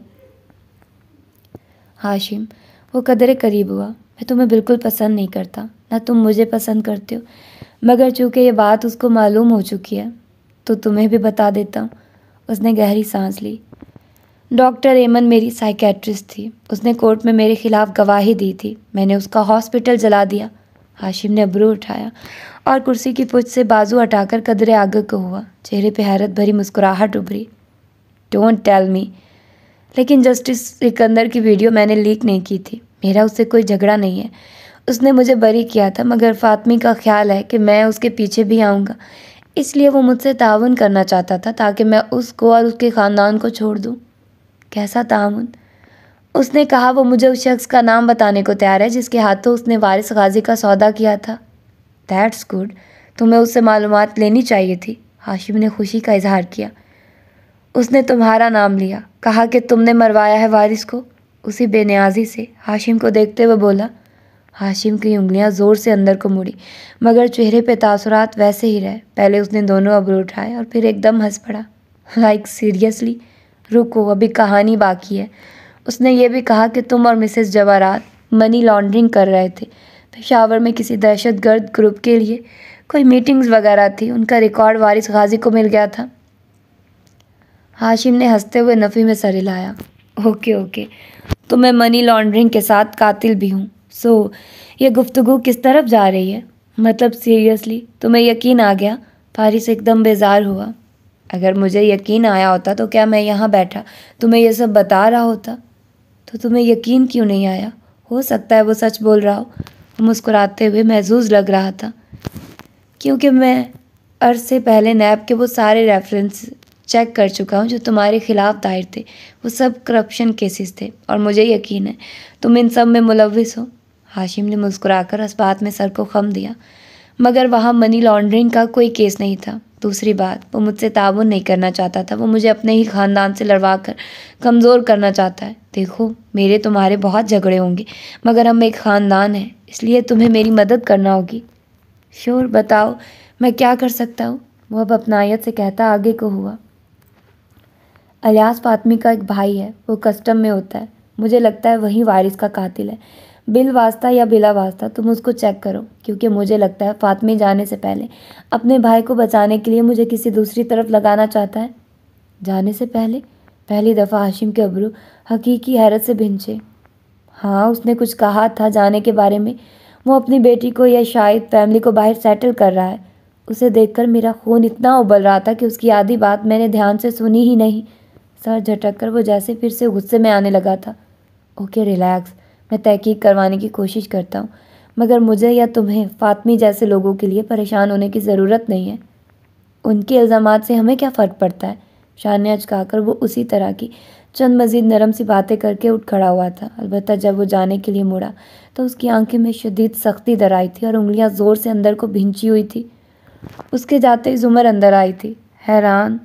हाशिम वो कदर करीब हुआ मैं तुम्हें बिल्कुल पसंद नहीं करता ना तुम मुझे पसंद करते हो मगर चूँकि ये बात उसको मालूम हो चुकी है तो तुम्हें भी बता देता हूँ उसने गहरी सांस ली डॉक्टर एमन मेरी साइकेट्रिस्ट थी उसने कोर्ट में मेरे खिलाफ़ गवाही दी थी मैंने उसका हॉस्पिटल जला दिया हाशिम ने अबरू उठाया और कुर्सी की पुछ से बाजू हटाकर कदरे आगे को हुआ चेहरे पे हैरत भरी मुस्कुराहट उभरी डोंट टेल मी लेकिन जस्टिस सिकंदर की वीडियो मैंने लीक नहीं की थी मेरा उससे कोई झगड़ा नहीं है उसने मुझे बरी किया था मगर फातमी का ख्याल है कि मैं उसके पीछे भी आऊँगा इसलिए वो मुझसे ताउन करना चाहता था ताकि मैं उसको और उसके ख़ानदान को छोड़ दूँ कैसा ताउन उसने कहा वो मुझे उस शख्स का नाम बताने को तैयार है जिसके हाथों उसने वारिस गाजी का सौदा किया था दैट्स गुड तुम्हें उससे मालूम लेनी चाहिए थी हाशिम ने खुशी का इजहार किया उसने तुम्हारा नाम लिया कहा कि तुमने मरवाया है वारिस को उसी बेनियाजी से हाशिम को देखते हुए बोला हाशिम की उंगलियां ज़ोर से अंदर को मुड़ी मगर चेहरे पे तासरात वैसे ही रहे पहले उसने दोनों अबरू उठाए और फिर एकदम हंस पड़ा लाइक सीरियसली रुको अभी कहानी बाकी है उसने ये भी कहा कि तुम और मिसेस जवाहरात मनी लॉन्ड्रिंग कर रहे थे पेशावर में किसी दहशत गर्द ग्रुप के लिए कोई मीटिंग्स वगैरह थी उनका रिकॉर्ड वारिस गाजी को मिल गया था हाशिम ने हंसते हुए नफ़ी में सर हिलाया ओके ओके तो मैं मनी लॉन्ड्रिंग के साथ कातिल भी हूँ सो so, ये गुफ्तु किस तरफ जा रही है मतलब सीरियसली तुम्हें यकीन आ गया फारिस एकदम बेजार हुआ अगर मुझे यकीन आया होता तो क्या मैं यहाँ बैठा तुम्हें यह सब बता रहा होता तो तुम्हें यकीन क्यों नहीं आया हो सकता है वो सच बोल रहा हो मुस्कुराते हुए महजूज लग रहा था क्योंकि मैं अर्ज से पहले नैब के वो सारे रेफरेंस चेक कर चुका हूँ जो तुम्हारे खिलाफ दायर थे वो सब करप्शन केसेस थे और मुझे यकीन है तुम इन सब में मुलविस हो हाशिम ने मुस्कुराकर इस बात में सर को खम दिया मगर वहाँ मनी लॉन्ड्रिंग का कोई केस नहीं था दूसरी बात वो मुझसे ताउन नहीं करना चाहता था वो मुझे अपने ही ख़ानदान से लड़वा कर कमज़ोर करना चाहता है देखो मेरे तुम्हारे बहुत झगड़े होंगे मगर हम एक ख़ानदान हैं इसलिए तुम्हें मेरी मदद करना होगी श्योर बताओ मैं क्या कर सकता हूँ वो अब अपनायत से कहता आगे को हुआ अलियास फातमी का एक भाई है वो कस्टम में होता है मुझे लगता है वही वारिस का कातिल है बिल वास्ता या बिला वास्ता तुम उसको चेक करो क्योंकि मुझे लगता है फातमे जाने से पहले अपने भाई को बचाने के लिए मुझे किसी दूसरी तरफ लगाना चाहता है जाने से पहले पहली दफ़ा हाशिम के अबरू हकीकी हैरत से भिंचे हाँ उसने कुछ कहा था जाने के बारे में वो अपनी बेटी को या शायद फैमिली को बाहर सेटल कर रहा है उसे देखकर मेरा खून इतना उबल रहा था कि उसकी आधी बात मैंने ध्यान से सुनी ही नहीं सर झटक कर वो जैसे फिर से गुस्से में आने लगा था ओके रिलैक्स मैं तहक़ीक करवाने की कोशिश करता हूँ मगर मुझे या तुम्हें फ़ातमी जैसे लोगों के लिए परेशान होने की ज़रूरत नहीं है उनके इल्ज़ाम से हमें क्या फ़र्क पड़ता है शानिया चुकाकर वो उसी तरह की चंद मज़ीद नरम सी बातें करके उठ खड़ा हुआ था अलबत् जब वो जाने के लिए मुड़ा तो उसकी आंखें में शदीद सख्ती दर आई थी और उंगलियां ज़ोर से अंदर को भिंची हुई थी उसके जाते ही जुमर अंदर आई थी हैरान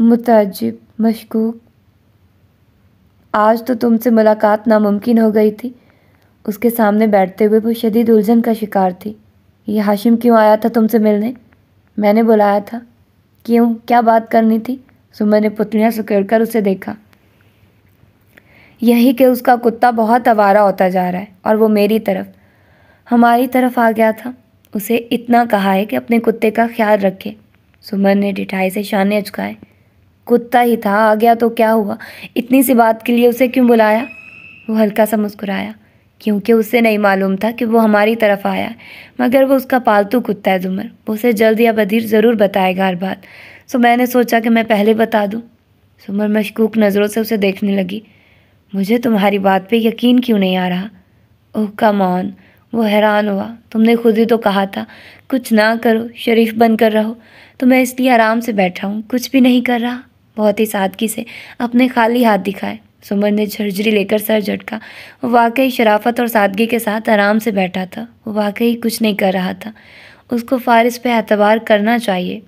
मुतजब मशकूक आज तो तुमसे मुलाकात नामुमकिन हो गई थी उसके सामने बैठते हुए वो शदीद उलझन का शिकार थी ये हाशिम क्यों आया था तुमसे मिलने मैंने बुलाया था क्यों क्या बात करनी थी सुमन ने पुतलियाँ कर उसे देखा यही कि उसका कुत्ता बहुत आवारा होता जा रहा है और वो मेरी तरफ हमारी तरफ आ गया था उसे इतना कहा है कि अपने कुत्ते का ख्याल रखे सुमन ने डिठाई से शाने चुकाएं कुत्ता ही था आ गया तो क्या हुआ इतनी सी बात के लिए उसे क्यों बुलाया वो हल्का सा मुस्कुराया क्योंकि उसे नहीं मालूम था कि वो हमारी तरफ आया मगर वो उसका पालतू कुत्ता है जुमर वो उसे जल्द या बधिर ज़रूर बताएगा हर बात सो मैंने सोचा कि मैं पहले बता दूँ सुमर मशकूक नज़रों से उसे देखने लगी मुझे तुम्हारी बात पे यकीन क्यों नहीं आ रहा ओह का मौन वो हैरान हुआ तुमने खुद ही तो कहा था कुछ ना करो शरीफ बनकर रहो तो मैं इसलिए आराम से बैठा हूँ कुछ भी नहीं कर रहा बहुत ही सादगी से अपने खाली हाथ दिखाए सुमन ने झरझरी लेकर सर झटका वो वाकई शराफत और सादगी के साथ आराम से बैठा था वो वाकई कुछ नहीं कर रहा था उसको फारिस पे एतबार करना चाहिए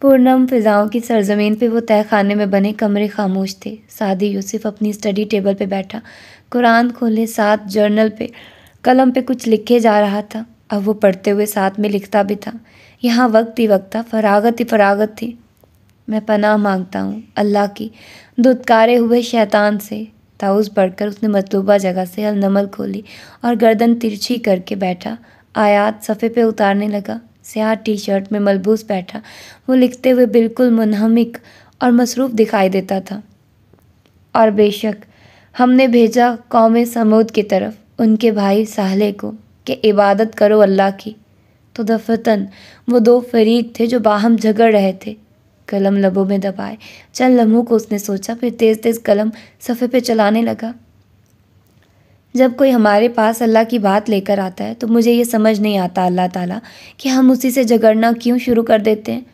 पूर्णम फिजाओं की सरजमीन पे वो तय खाने में बने कमरे खामोश थे सादी यूसुफ अपनी स्टडी टेबल पे बैठा कुरान खोले साथ जर्नल पे कलम पे कुछ लिखे जा रहा था अब वो पढ़ते हुए साथ में लिखता भी था यहाँ वक्त ही वक्त था फरागत ही फरागत थी मैं पनाह मांगता हूँ अल्लाह की दुदकारे हुए शैतान से ताउस बढ़कर उसने मतलूबा जगह से अलनमल खोली और गर्दन तिरछी करके बैठा आयात सफ़े पे उतारने लगा स्याह टी शर्ट में मलबूस बैठा वो लिखते हुए बिल्कुल मुनहमिक और मसरूफ़ दिखाई देता था और बेशक हमने भेजा कौम समूद की तरफ उनके भाई साहले को कि इबादत करो अल्लाह की तो दफतन वो दो फरीक थे जो बाहम झगड़ रहे थे कलम लबों में दबाए चंद लम्हों को उसने सोचा फिर तेज़ तेज़ कलम सफ़े पे चलाने लगा जब कोई हमारे पास अल्लाह की बात लेकर आता है तो मुझे ये समझ नहीं आता अल्लाह ताला कि हम उसी से झगड़ना क्यों शुरू कर देते हैं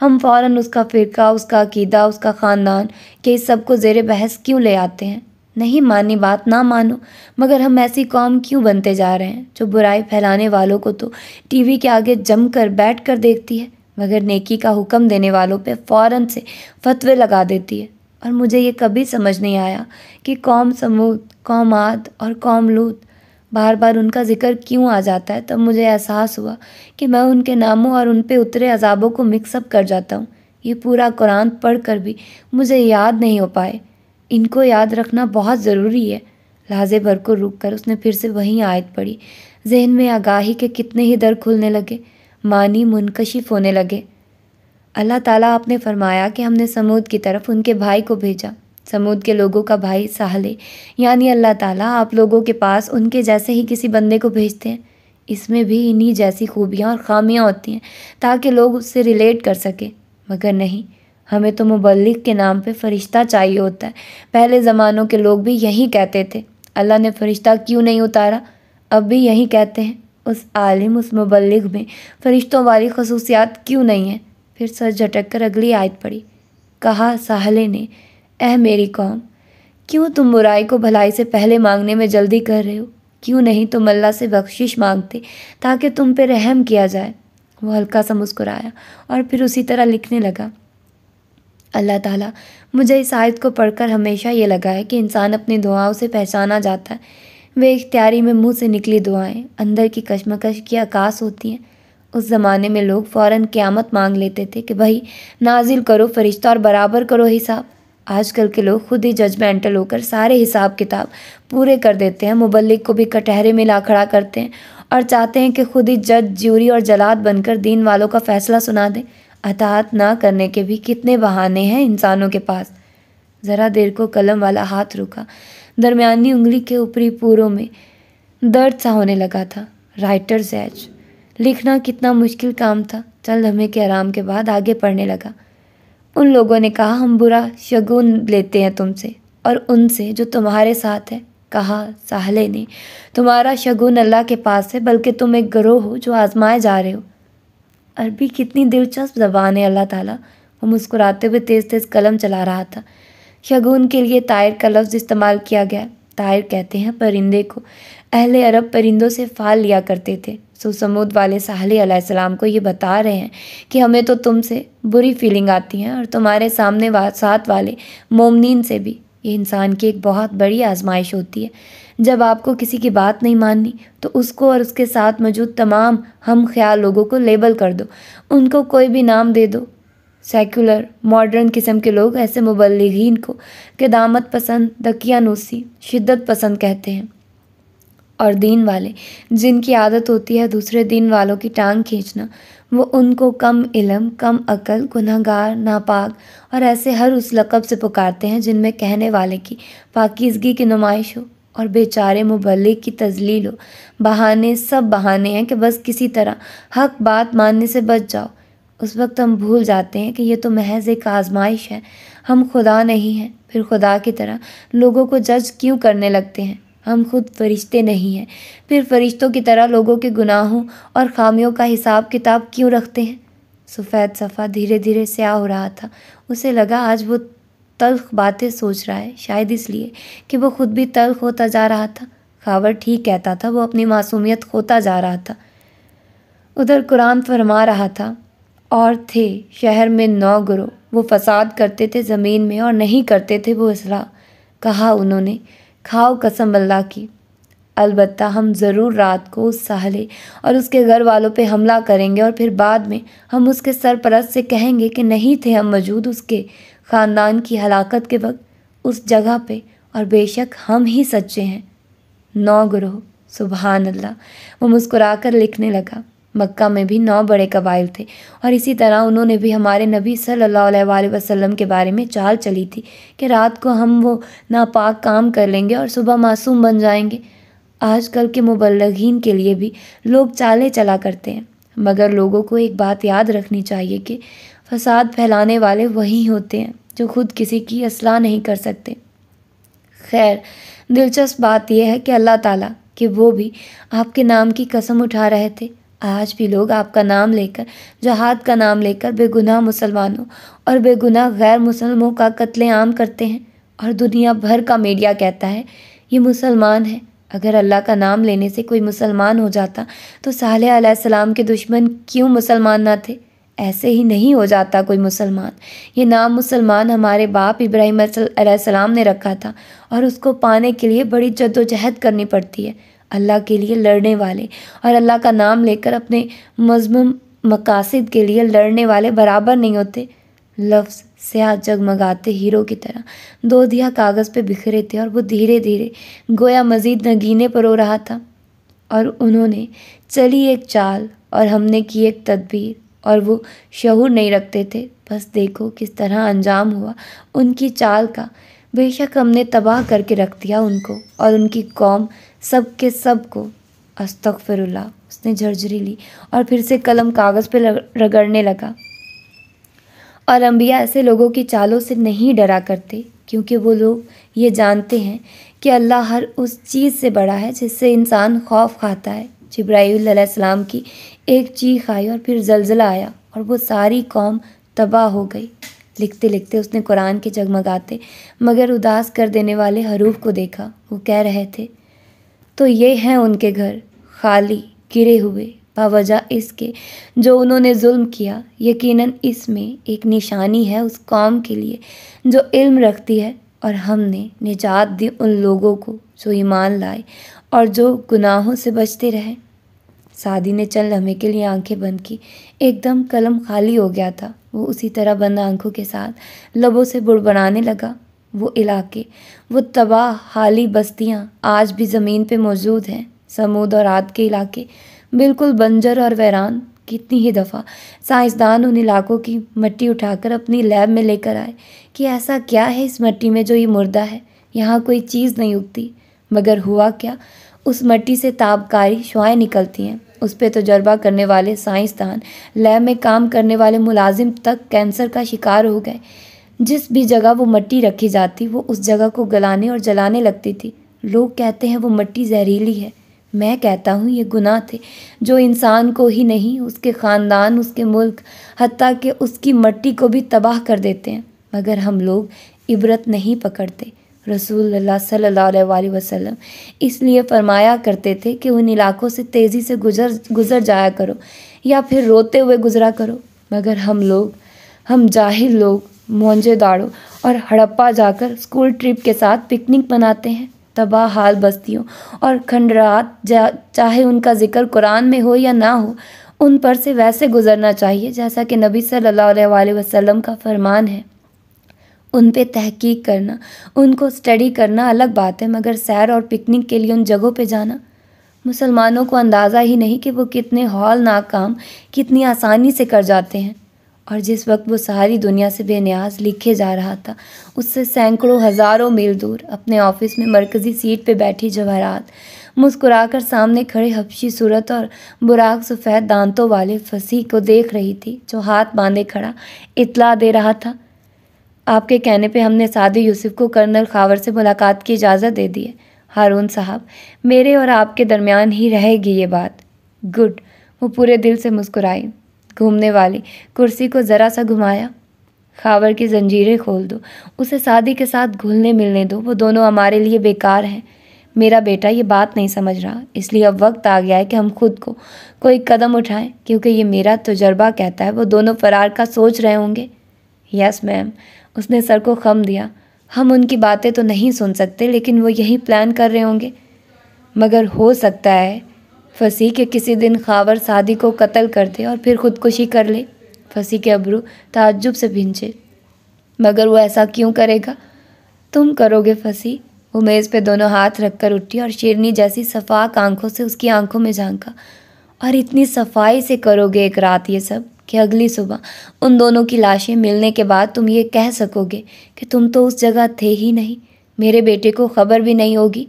हम फ़ौर उसका फ़िरका उसका अकीदा उसका ख़ानदान के इस सब को ज़ेर बहस क्यों ले आते हैं नहीं मानी बात ना मानो मगर हम ऐसी कौम क्यों बनते जा रहे हैं जो बुराई फैलाने वालों को तो टीवी के आगे जम कर बैठ कर देखती है मगर नेकी का हुक्म देने वालों पे फ़ौर से फतवे लगा देती है और मुझे ये कभी समझ नहीं आया कि कौम समूद कौम आद और कौम लूत बार बार उनका जिक्र क्यों आ जाता है तब मुझे एहसास हुआ कि मैं उनके नामों और उन पर उतरे अजाबों को मिक्सअप कर जाता हूँ ये पूरा कुरान पढ़ कर भी मुझे याद नहीं हो पाए इनको याद रखना बहुत ज़रूरी है लहजे भर को रुक कर उसने फिर से वहीं आयत पढ़ी जहन में आगाही के कितने ही दर खुलने लगे मानी मुनकशिफ होने लगे अल्लाह ताला आपने फरमाया कि हमने समूद की तरफ उनके भाई को भेजा समूद के लोगों का भाई साहले यानी अल्लाह ताला आप लोगों के पास उनके जैसे ही किसी बंदे को भेजते हैं इसमें भी इन्हीं जैसी खूबियाँ और खामियाँ होती हैं ताकि लोग उससे रिलेट कर सकें मगर नहीं हमें तो मुबलिक के नाम पे फ़रिश्ता चाहिए होता है पहले ज़मानों के लोग भी यही कहते थे अल्लाह ने फ़रिश्ता क्यों नहीं उतारा अब भी यही कहते हैं उस आलिम उस मुबलग में फ़रिश्तों वाली खसूसियात क्यों नहीं है फिर सर झटक कर अगली आयत पड़ी कहा साहले ने अह मेरी कौम क्यों तुम बुराई को भलाई से पहले मांगने में जल्दी कर रहे हो क्यों नहीं तुम अल्लाह से बख्शिश मांगते ताकि तुम पे रहम किया जाए वो हल्का सा मुस्कुराया और फिर उसी तरह लिखने लगा अल्लाह ताला मुझे इस आयत को पढ़कर हमेशा ये लगा है कि इंसान अपनी दुआओं से पहचाना जाता है वे इख्तियारी में मुंह से निकली दुआएं अंदर की कशमकश की आकाश होती हैं उस ज़माने में लोग फ़ौर क़्यामत मांग लेते थे कि भाई नाजिल करो फरिश्ता और बराबर करो हिसाब आजकल के लोग खुद ही जजमेंटल होकर सारे हिसाब किताब पूरे कर देते हैं मुबलिक को भी कटहरे में ला खड़ा करते हैं और चाहते हैं कि खुद ही जज ज्यूरी और जलाद बनकर दीन वालों का फ़ैसला सुना दें अतात ना करने के भी कितने बहाने हैं इंसानों के पास ज़रा देर को कलम वाला हाथ रुका दरमियानी उंगली के ऊपरी पूरों में दर्द सा होने लगा था राइटर जैज लिखना कितना मुश्किल काम था चल हमें के आराम के बाद आगे पढ़ने लगा उन लोगों ने कहा हम बुरा शगुन लेते हैं तुमसे और उनसे जो तुम्हारे साथ है कहा साहले ने तुम्हारा शगुन अल्लाह के पास है बल्कि तुम एक गरोह हो जो आजमाए जा रहे हो अरबी कितनी दिलचस्प जबान है अल्लाह ताला वो मुस्कुराते हुए तेज़ तेज़ कलम चला रहा था शगुन के लिए तायर का लफ्ज़ इस्तेमाल किया गया तायर कहते हैं परिंदे को अहले अरब परिंदों से फ़ाल लिया करते थे सो समूद वाले साहलम को ये बता रहे हैं कि हमें तो तुमसे बुरी फीलिंग आती हैं और तुम्हारे सामने वा, साथ वाले मोमिन से भी ये इंसान की एक बहुत बड़ी आजमाइश होती है जब आपको किसी की बात नहीं माननी तो उसको और उसके साथ मौजूद तमाम हम ख्याल लोगों को लेबल कर दो उनको कोई भी नाम दे दो सेकुलर मॉडर्न किस्म के लोग ऐसे मुबलगिन को कदामत पसंद दकियानूसी शिद्दत पसंद कहते हैं और दीन वाले जिनकी आदत होती है दूसरे दीन वालों की टांग खींचना वो उनको कम इलम कम अकल गुनागार नापाक और ऐसे हर उस लकब से पुकारते हैं जिनमें कहने वाले की पाकिजगी की नुमाइश हो और बेचारे मुबलिक की तजलील हो बहाने सब बहाने हैं कि बस किसी तरह हक बात मानने से बच जाओ उस वक्त हम भूल जाते हैं कि ये तो महज एक आजमाइश है हम खुदा नहीं हैं फिर खुदा की तरह लोगों को जज क्यों करने लगते हैं हम खुद फरिश्ते नहीं हैं फिर फरिश्तों की तरह लोगों के गुनाहों और खामियों का हिसाब किताब क्यों रखते हैं सफ़ेद सफ़ा धीरे धीरे स्याह हो रहा था उसे लगा आज वो तल्ख बातें सोच रहा है शायद इसलिए कि वो खुद भी तल्ख होता जा रहा था खावर ठीक कहता था वो अपनी मासूमियत खोता जा रहा था उधर कुरान फरमा रहा था और थे शहर में नौ गुरु वो फसाद करते थे ज़मीन में और नहीं करते थे वो इसरा कहा उन्होंने खाओ कसम अल्लाह की अलबत् हम ज़रूर रात को उस सहले और उसके घर वालों पे हमला करेंगे और फिर बाद में हम उसके सरपरस्त से कहेंगे कि नहीं थे हम मौजूद उसके ख़ानदान की हलाकत के वक्त उस जगह पे और बेशक हम ही सच्चे हैं नौ ग्रोह सुबहान अल्लाह वो मुस्कुरा कर लिखने लगा मक्का में भी नौ बड़े कबाइल थे और इसी तरह उन्होंने भी हमारे नबी सल्लल्लाहु अलैहि वसल्लम के बारे में चाल चली थी कि रात को हम वो नापाक काम कर लेंगे और सुबह मासूम बन जाएंगे आजकल के मुबलगिन के लिए भी लोग चालें चला करते हैं मगर लोगों को एक बात याद रखनी चाहिए कि फसाद फैलाने वाले वही होते हैं जो खुद किसी की असलाह नहीं कर सकते खैर दिलचस्प बात यह है कि अल्लाह ताला कि वो भी आपके नाम की कसम उठा रहे थे आज भी लोग आपका नाम लेकर जहाद का नाम लेकर बेगुनाह मुसलमानों और बेगुनाह गैर मुसलमों का कत्लेआम करते हैं और दुनिया भर का मीडिया कहता है ये मुसलमान है अगर अल्लाह का नाम लेने से कोई मुसलमान हो जाता तो साल सलाम के दुश्मन क्यों मुसलमान ना थे ऐसे ही नहीं हो जाता कोई मुसलमान ये नाम मुसलमान हमारे बाप इब्राहिम सलाम ने रखा था और उसको पाने के लिए बड़ी जद्दोजहद करनी पड़ती है अल्लाह के लिए लड़ने वाले और अल्लाह का नाम लेकर अपने मजमूम मकासद के लिए लड़ने वाले बराबर नहीं होते लफ्ज़ स्याह जगमगाते हीरो की तरह दो दिया कागज़ पे बिखरे थे और वो धीरे धीरे गोया मजीद नगीने पर हो रहा था और उन्होंने चली एक चाल और हमने की एक तदबीर और वो शहूर नहीं रखते थे बस देखो किस तरह अंजाम हुआ उनकी चाल का बेशक हमने तबाह करके रख दिया उनको और उनकी कौम सब के सब को अस्तफ़िरुल्ला उसने झरझरी ली और फिर से कलम कागज़ पर रगड़ने लगा और अम्बिया ऐसे लोगों की चालों से नहीं डरा करते क्योंकि वो लोग ये जानते हैं कि अल्लाह हर उस चीज़ से बड़ा है जिससे इंसान खौफ खाता है जब्राईसम की एक चीख आई और फिर जलजला आया और वो सारी कौम तबाह हो गई लिखते लिखते उसने कुरान के जगमगाते मगर उदास कर देने वाले हरूफ को देखा वो कह रहे थे तो ये हैं उनके घर खाली गिरे हुए बावजह इसके जो उन्होंने जुल्म किया यकीनन इसमें एक निशानी है उस कौम के लिए जो इल्म रखती है और हमने निजात दी उन लोगों को जो ईमान लाए और जो गुनाहों से बचते रहे सादी ने चल लम्हे के लिए आंखें बंद की एकदम कलम खाली हो गया था वो उसी तरह बंद आंखों के साथ लबों से बुड़बड़ाने लगा वो इलाके वो तबाह हाली बस्तियाँ आज भी ज़मीन पे मौजूद हैं समूद और आद के इलाके बिल्कुल बंजर और वैरान कितनी ही दफ़ा साइंसदान उन इलाकों की मट्टी उठाकर अपनी लैब में लेकर आए कि ऐसा क्या है इस मट्टी में जो ये मुर्दा है यहाँ कोई चीज़ नहीं उगती मगर हुआ क्या उस मट्टी से ताबकारी शुआएँ निकलती हैं उस पर तजर्बा करने वाले साइंसदान लैब में काम करने वाले मुलाजिम तक कैंसर का शिकार हो गए जिस भी जगह वो मट्टी रखी जाती वो उस जगह को गलाने और जलाने लगती थी लोग कहते हैं वो मट्टी जहरीली है मैं कहता हूँ ये गुनाह थे जो इंसान को ही नहीं उसके ख़ानदान उसके मुल्क हती कि उसकी मट्टी को भी तबाह कर देते हैं मगर हम लोग इबरत नहीं पकड़ते रसूल सल्लल्लाहु वसल्लम इसलिए फरमाया करते थे कि उन इलाकों से तेज़ी से गुजर गुज़र जाया करो या फिर रोते हुए गुजरा करो मगर हम लोग हम जाहिर लोग दाड़ो और हड़प्पा जाकर स्कूल ट्रिप के साथ पिकनिक मनाते हैं तबाह हाल बस्तियों और खंडरात चाहे उनका जिक्र कुरान में हो या ना हो उन पर से वैसे गुजरना चाहिए जैसा कि नबी सल्लल्लाहु अलैहि वसल्लम का फरमान है उन पे तहकीक करना उनको स्टडी करना अलग बात है मगर सैर और पिकनिक के लिए उन जगहों पे जाना मुसलमानों को अंदाज़ा ही नहीं कि वो कितने हॉल ना काम कितनी आसानी से कर जाते हैं और जिस वक्त वो सारी दुनिया से बेनियाज लिखे जा रहा था उससे सैकड़ों हज़ारों मील दूर अपने ऑफिस में मरकज़ी सीट पे बैठी जवाहरात मुस्कुराकर सामने खड़े हबशी सूरत और बुराक सफ़ेद दांतों वाले फसी को देख रही थी जो हाथ बांधे खड़ा इतला दे रहा था आपके कहने पे हमने सादी यूसुफ को कर्नल खावर से मुलाकात की इजाज़त दे दी है हारून साहब मेरे और आपके दरमियान ही रहेगी ये बात गुड वो पूरे दिल से मुस्कुराई घूमने वाली कुर्सी को ज़रा सा घुमाया खावर की जंजीरें खोल दो उसे शादी के साथ घुलने मिलने दो वो दोनों हमारे लिए बेकार हैं मेरा बेटा ये बात नहीं समझ रहा इसलिए अब वक्त आ गया है कि हम खुद को कोई कदम उठाएं क्योंकि ये मेरा तजर्बा कहता है वो दोनों फरार का सोच रहे होंगे यस मैम उसने सर को खम दिया हम उनकी बातें तो नहीं सुन सकते लेकिन वो यही प्लान कर रहे होंगे मगर हो सकता है फसी के किसी दिन खावर सादी को कत्ल कर दे और फिर खुदकुशी कर ले फसी के अबरू ताज्जुब से भिंचे मगर वो ऐसा क्यों करेगा तुम करोगे फसी वो मेज़ पे दोनों हाथ रखकर उठी और शेरनी जैसी सफाक आंखों से उसकी आंखों में झांका और इतनी सफाई से करोगे एक रात ये सब कि अगली सुबह उन दोनों की लाशें मिलने के बाद तुम ये कह सकोगे कि तुम तो उस जगह थे ही नहीं मेरे बेटे को खबर भी नहीं होगी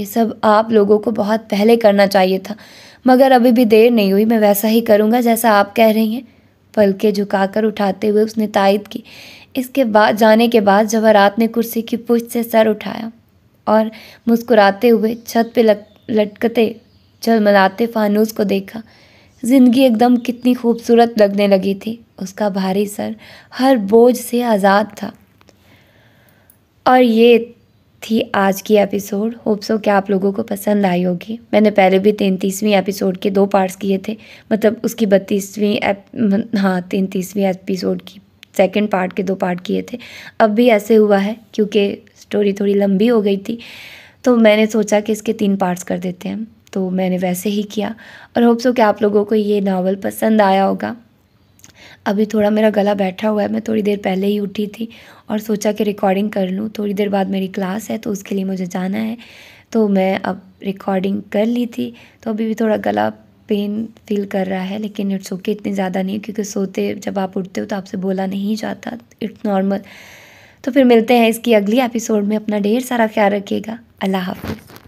ये सब आप लोगों को बहुत पहले करना चाहिए था मगर अभी भी देर नहीं हुई मैं वैसा ही करूँगा जैसा आप कह रही हैं पल के झुकाकर उठाते हुए उसने तायद की इसके बाद जाने के बाद जवारात ने कुर्सी की पुष्ट से सर उठाया और मुस्कुराते हुए छत पे लटकते चलमलाते फानूस को देखा ज़िंदगी एकदम कितनी खूबसूरत लगने लगी थी उसका भारी सर हर बोझ से आज़ाद था और ये थी आज की एपिसोड होप्सो सो कि आप लोगों को पसंद आई होगी मैंने पहले भी तैंतीसवीं एपिसोड के दो पार्ट्स किए थे मतलब उसकी बत्तीसवीं हाँ तैंतीसवीं एपिसोड की सेकंड पार्ट के दो पार्ट किए थे अब भी ऐसे हुआ है क्योंकि स्टोरी थोड़ी लंबी हो गई थी तो मैंने सोचा कि इसके तीन पार्ट्स कर देते हैं तो मैंने वैसे ही किया और होप्स हो कि आप लोगों को ये नावल पसंद आया होगा अभी थोड़ा मेरा गला बैठा हुआ है मैं थोड़ी देर पहले ही उठी थी और सोचा कि रिकॉर्डिंग कर लूँ थोड़ी देर बाद मेरी क्लास है तो उसके लिए मुझे जाना है तो मैं अब रिकॉर्डिंग कर ली थी तो अभी भी थोड़ा गला पेन फील कर रहा है लेकिन इट्स ओके इतनी ज़्यादा नहीं क्योंकि सोते जब आप उठते हो तो आपसे बोला नहीं जाता इट्स नॉर्मल तो फिर मिलते हैं इसकी अगली एपिसोड में अपना ढेर सारा ख्याल रखिएगा अल्लाह हाफिज़